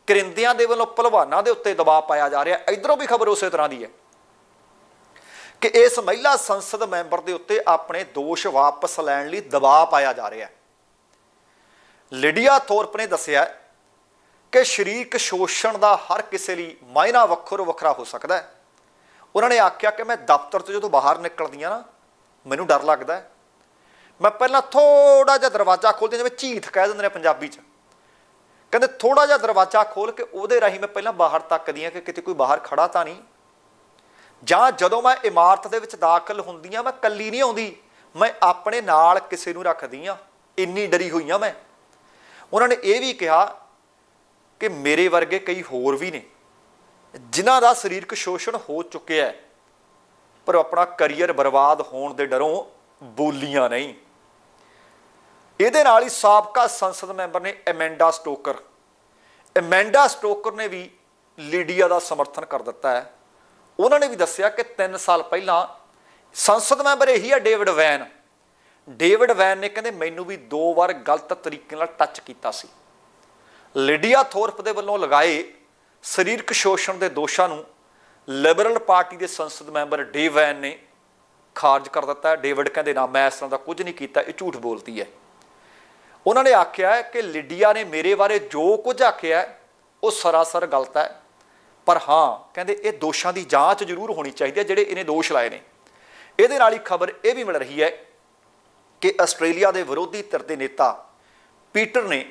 Speaker 1: ਕਰਿੰਦਿਆਂ ਦੇ ਵੱਲੋਂ ਪਹਿਲਵਾਨਾਂ ਦੇ ਉੱਤੇ ਦਬਾਅ ਪਾਇਆ ਜਾ ਰਿਹਾ ਇਧਰੋਂ ਵੀ ਖਬਰ ਉਸੇ ਤਰ੍ਹਾਂ ਦੀ ਹੈ ਕਿ ਇਸ ਮਹਿਲਾ ਸੰਸਦ ਮੈਂਬਰ ਦੇ ਉੱਤੇ ਆਪਣੇ ਦੋਸ਼ ਵਾਪਸ ਲੈਣ ਲਈ ਦਬਾਅ ਪਾਇਆ ਜਾ ਰਿਹਾ ਹੈ ਲਿਡੀਆ ਥੋਰਪ ਨੇ ਦੱਸਿਆ ਕਿ ਸ਼ਰੀਕ ਸ਼ੋਸ਼ਣ ਦਾ ਹਰ ਕਿਸੇ ਲਈ ਮਾਇਨਾ ਵੱਖਰ ਵੱਖਰਾ ਹੋ ਸਕਦਾ ਹੈ ਉਹਨਾਂ ਨੇ ਆਖਿਆ ਕਿ ਮੈਂ ਦਫ਼ਤਰ ਤੋਂ ਜਦੋਂ ਬਾਹਰ ਨਿਕਲਦੀ ਆ ਨਾ ਮੈਨੂੰ ਡਰ ਲੱਗਦਾ ਮੈਂ ਪਹਿਲਾਂ ਥੋੜਾ ਜਿਹਾ ਦਰਵਾਜ਼ਾ ਖੋਲਦੀ ਜਿਵੇਂ ਝੀਠ ਕਹਿ ਦਿੰਦੇ ਨੇ ਪੰਜਾਬੀ 'ਚ ਕਹਿੰਦੇ ਥੋੜਾ ਜਿਹਾ ਦਰਵਾਜ਼ਾ ਖੋਲ ਕੇ ਉਹਦੇ ਰਾਹੀਂ ਮੈਂ ਪਹਿਲਾਂ ਬਾਹਰ ਤੱਕਦੀਆਂ ਕਿ ਕਿਤੇ ਕੋਈ ਬਾਹਰ ਖੜਾ ਤਾਂ ਨਹੀਂ ਜਾਂ ਜਦੋਂ ਮੈਂ ਇਮਾਰਤ ਦੇ ਵਿੱਚ ਦਾਖਲ ਹੁੰਦੀ ਆ ਮੈਂ ਕੱਲੀ ਨਹੀਂ ਆਉਂਦੀ ਮੈਂ ਆਪਣੇ ਨਾਲ ਕਿਸੇ ਨੂੰ ਰੱਖਦੀ ਆ ਇੰਨੀ ਡਰੀ ਹੋਈ ਆ ਮੈਂ ਉਹਨਾਂ ਨੇ ਇਹ ਵੀ ਕਿਹਾ ਕਿ ਮੇਰੇ ਵਰਗੇ ਕਈ ਹੋਰ ਵੀ ਨੇ ਜਿਨ੍ਹਾਂ ਦਾ ਸਰੀਰਕ ਸ਼ੋਸ਼ਣ ਹੋ ਚੁੱਕਿਆ ਪਰ ਆਪਣਾ ਕੈਰੀਅਰ ਬਰਬਾਦ ਹੋਣ ਦੇ ਡਰੋਂ ਬੋਲੀਆਂ ਨਹੀਂ ਇਹਦੇ ਨਾਲ ਹੀ ਸਾਬਕਾ ਸੰਸਦ ਮੈਂਬਰ ਨੇ ਐਮੈਂਡਾ ਸਟੋਕਰ ਐਮੈਂਡਾ ਸਟੋਕਰ ਨੇ ਵੀ ਲੀਡੀਆ ਦਾ ਸਮਰਥਨ ਕਰ ਦਿੱਤਾ ਹੈ ਉਹਨਾਂ ਨੇ ਵੀ ਦੱਸਿਆ ਕਿ 3 ਸਾਲ ਪਹਿਲਾਂ ਸੰਸਦ ਮੈਂਬਰ ਇਹੀ ਆ ਡੇਵਿਡ ਵੈਨ ਡੇਵਿਡ ਵੈਨ ਨੇ ਕਹਿੰਦੇ ਮੈਨੂੰ ਵੀ ਦੋ ਵਾਰ ਗਲਤ ਤਰੀਕੇ ਨਾਲ ਟੱਚ ਕੀਤਾ ਸੀ ਲੀਡੀਆ ਥੋਰਪ ਦੇ ਵੱਲੋਂ ਲਗਾਏ ਸਰੀਰਕ ਸ਼ੋਸ਼ਣ ਦੇ ਦੋਸ਼ਾਂ ਨੂੰ ਲਿਬਰਲ ਪਾਰਟੀ ਦੇ ਸੰਸਦ ਮੈਂਬਰ ਡੇ ਵੈਨ ਨੇ ਖਾਰਜ ਕਰ ਦਿੱਤਾ ਡੇਵਿਡ ਕਹਿੰਦੇ ਨਾ ਮੈਂ ਇਸ ਤਰ੍ਹਾਂ ਦਾ ਕੁਝ ਨਹੀਂ ਕੀਤਾ ਇਹ ਝੂਠ ਬੋਲਦੀ ਹੈ ਉਹਨਾਂ ਨੇ ਆਖਿਆ ਕਿ ਲਿਡੀਆ ਨੇ ਮੇਰੇ ਬਾਰੇ ਜੋ ਕੁਝ ਆਖਿਆ ਉਹ ਸਰਾਸਰ ਗਲਤ ਹੈ ਪਰ ਹਾਂ ਕਹਿੰਦੇ ਇਹ ਦੋਸ਼ਾਂ ਦੀ ਜਾਂਚ ਜ਼ਰੂਰ ਹੋਣੀ ਚਾਹੀਦੀ ਹੈ ਜਿਹੜੇ ਇਹਨੇ ਦੋਸ਼ ਲਾਏ ਨੇ ਇਹਦੇ ਨਾਲ ਹੀ ਖਬਰ ਇਹ ਵੀ ਮਿਲ ਰਹੀ ਹੈ ਕਿ ਆਸਟ੍ਰੇਲੀਆ ਦੇ ਵਿਰੋਧੀ ਧਿਰ ਦੇ ਨੇਤਾ ਪੀਟਰ ਨੇ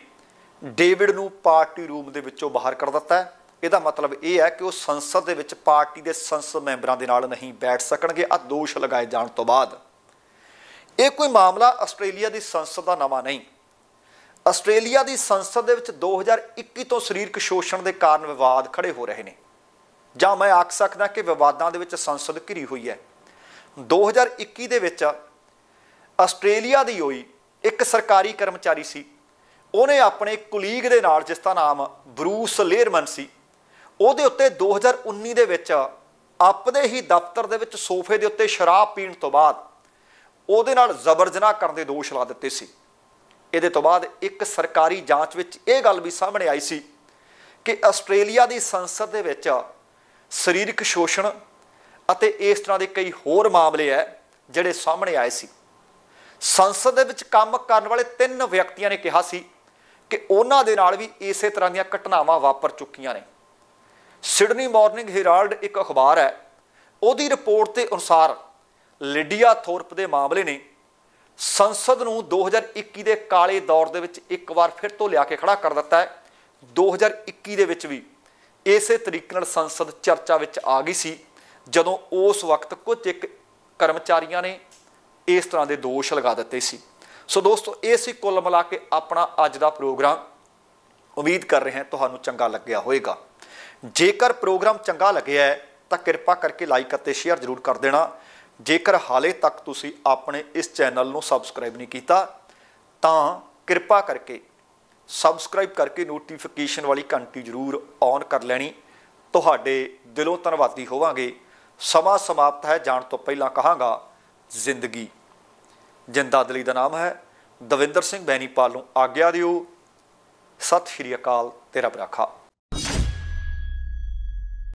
Speaker 1: ਡੇਵਿਡ ਨੂੰ ਪਾਰਟੀ ਰੂਮ ਦੇ ਵਿੱਚੋਂ ਬਾਹਰ ਕਰ ਦਿੱਤਾ ਇਹਦਾ ਮਤਲਬ ਇਹ ਹੈ ਕਿ ਉਹ ਸੰਸਦ ਦੇ ਵਿੱਚ ਪਾਰਟੀ ਦੇ ਸੰਸਦ ਮੈਂਬਰਾਂ ਦੇ ਨਾਲ ਨਹੀਂ ਬੈਠ ਸਕਣਗੇ ਆ ਦੋਸ਼ ਲਗਾਏ ਜਾਣ ਤੋਂ ਬਾਅਦ ਇਹ ਕੋਈ ਮਾਮਲਾ ਆਸਟ੍ਰੇਲੀਆ ਦੀ ਸੰਸਦ ਦਾ ਨਵਾਂ ਨਹੀਂ ਆਸਟ੍ਰੇਲੀਆ ਦੀ ਸੰਸਦ ਦੇ ਵਿੱਚ 2021 ਤੋਂ ਸਰੀਰਕ ਸ਼ੋਸ਼ਣ ਦੇ ਕਾਰਨ ਵਿਵਾਦ ਖੜੇ ਹੋ ਰਹੇ ਨੇ ਜਾਂ ਮੈਂ ਆਖ ਸਕਦਾ ਕਿ ਵਿਵਾਦਾਂ ਦੇ ਵਿੱਚ ਸੰਸਦ ਘਿਰੀ ਹੋਈ ਹੈ 2021 ਦੇ ਵਿੱਚ ਆਸਟ੍ਰੇਲੀਆ ਦੀ ਹੋਈ ਇੱਕ ਸਰਕਾਰੀ ਕਰਮਚਾਰੀ ਸੀ ਉਹਨੇ ਆਪਣੇ ਕੁਲੀਗ ਦੇ ਨਾਲ ਜਿਸ ਦਾ ਨਾਮ ਬਰੂਸ ਲੇਅਰਮਨ ਸੀ ਉਹਦੇ ਉੱਤੇ 2019 ਦੇ ਵਿੱਚ ਆਪਦੇ ਹੀ ਦਫ਼ਤਰ ਦੇ ਵਿੱਚ ਸੋਫੇ ਦੇ ਉੱਤੇ ਸ਼ਰਾਬ ਪੀਣ ਤੋਂ ਬਾਅਦ ਉਹਦੇ ਨਾਲ ਜ਼ਬਰ ਜਨਾਹ ਕਰਨ ਦੇ ਦੋਸ਼ ਲਾ ਦਿੱਤੇ ਸੀ ਇਹਦੇ ਤੋਂ ਬਾਅਦ ਇੱਕ ਸਰਕਾਰੀ ਜਾਂਚ ਵਿੱਚ ਇਹ ਗੱਲ ਵੀ ਸਾਹਮਣੇ ਆਈ ਸੀ ਕਿ ਆਸਟ੍ਰੇਲੀਆ ਦੀ ਸੰਸਦ ਦੇ ਵਿੱਚ ਸਰੀਰਕ ਸ਼ੋਸ਼ਣ ਅਤੇ ਇਸ ਤਰ੍ਹਾਂ ਦੇ ਕਈ ਹੋਰ ਮਾਮਲੇ ਐ ਜਿਹੜੇ ਸਾਹਮਣੇ ਆਏ ਸੀ ਸੰਸਦ ਦੇ ਵਿੱਚ ਕੰਮ ਕਰਨ ਵਾਲੇ ਤਿੰਨ ਵਿਅਕਤੀਆਂ ਨੇ ਕਿਹਾ ਸੀ ਕਿ ਉਹਨਾਂ ਦੇ ਨਾਲ ਵੀ ਇਸੇ ਤਰ੍ਹਾਂ ਦੀਆਂ ਘਟਨਾਵਾਂ ਵਾਪਰ ਚੁੱਕੀਆਂ ਨੇ ਸਿਡਨੀ ਮਾਰਨਿੰਗ ਹੈਰਾਲਡ ਇੱਕ ਅਖਬਾਰ ਹੈ ਉਹਦੀ ਰਿਪੋਰਟ ਦੇ ਅਨੁਸਾਰ ਲਿਡੀਆ ਥੋਰਪ ਦੇ ਮਾਮਲੇ ਨੇ ਸੰਸਦ ਨੂੰ 2021 ਦੇ ਕਾਲੇ ਦੌਰ ਦੇ ਵਿੱਚ ਇੱਕ ਵਾਰ ਫਿਰ ਤੋਂ ਲਿਆ ਕੇ ਖੜਾ ਕਰ ਦਿੱਤਾ ਹੈ 2021 ਦੇ ਵਿੱਚ ਵੀ ਇਸੇ ਤਰੀਕੇ ਨਾਲ ਸੰਸਦ ਚਰਚਾ ਵਿੱਚ ਆ ਗਈ ਸੀ ਜਦੋਂ ਉਸ ਵਕਤ ਕੁਝ ਇੱਕ ਕਰਮਚਾਰੀਆਂ ਨੇ ਇਸ ਤਰ੍ਹਾਂ ਦੇ ਦੋਸ਼ ਲਗਾ ਦਿੱਤੇ ਸੀ ਸੋ ਦੋਸਤੋ ਇਹ ਸੀ ਕੁੱਲ ਮਿਲਾ ਕੇ ਆਪਣਾ ਅੱਜ ਦਾ ਪ੍ਰੋਗਰਾਮ ਉਮੀਦ ਕਰ ਰਹੇ ਹਾਂ ਤੁਹਾਨੂੰ ਚੰਗਾ ਲੱਗਿਆ ਹੋਵੇਗਾ ਜੇਕਰ ਪ੍ਰੋਗਰਾਮ ਚੰਗਾ ਲੱਗਿਆ ਤਾਂ ਕਿਰਪਾ ਕਰਕੇ ਲਾਈਕ ਅਤੇ ਸ਼ੇਅਰ ਜ਼ਰੂਰ ਕਰ ਦੇਣਾ ਜੇਕਰ ਹਾਲੇ ਤੱਕ ਤੁਸੀਂ ਆਪਣੇ ਇਸ ਚੈਨਲ ਨੂੰ ਸਬਸਕ੍ਰਾਈਬ ਨਹੀਂ ਕੀਤਾ ਤਾਂ ਕਿਰਪਾ ਕਰਕੇ ਸਬਸਕ੍ਰਾਈਬ ਕਰਕੇ ਨੋਟੀਫਿਕੇਸ਼ਨ ਵਾਲੀ ਘੰਟੀ ਜ਼ਰੂਰ ਔਨ ਕਰ ਲੈਣੀ ਤੁਹਾਡੇ ਦਿਲੋਂ ਧੰਨਵਾਦੀ ਹੋਵਾਂਗੇ ਸਮਾਂ ਸਮਾਪਤ ਹੈ ਜਾਣ ਤੋਂ ਪਹਿਲਾਂ ਕਹਾਂਗਾ ਜ਼ਿੰਦਗੀ ਜਿੰਦਾਦਲੀ ਦਾ ਨਾਮ ਹੈ ਦਵਿੰਦਰ ਸਿੰਘ ਬੈਣੀਪਾਲ ਨੂੰ ਆਗਿਆ ਦਿਓ ਸਤਿ ਸ਼੍ਰੀ ਅਕਾਲ ਤੇਰਾ ਬਰਾਖਾ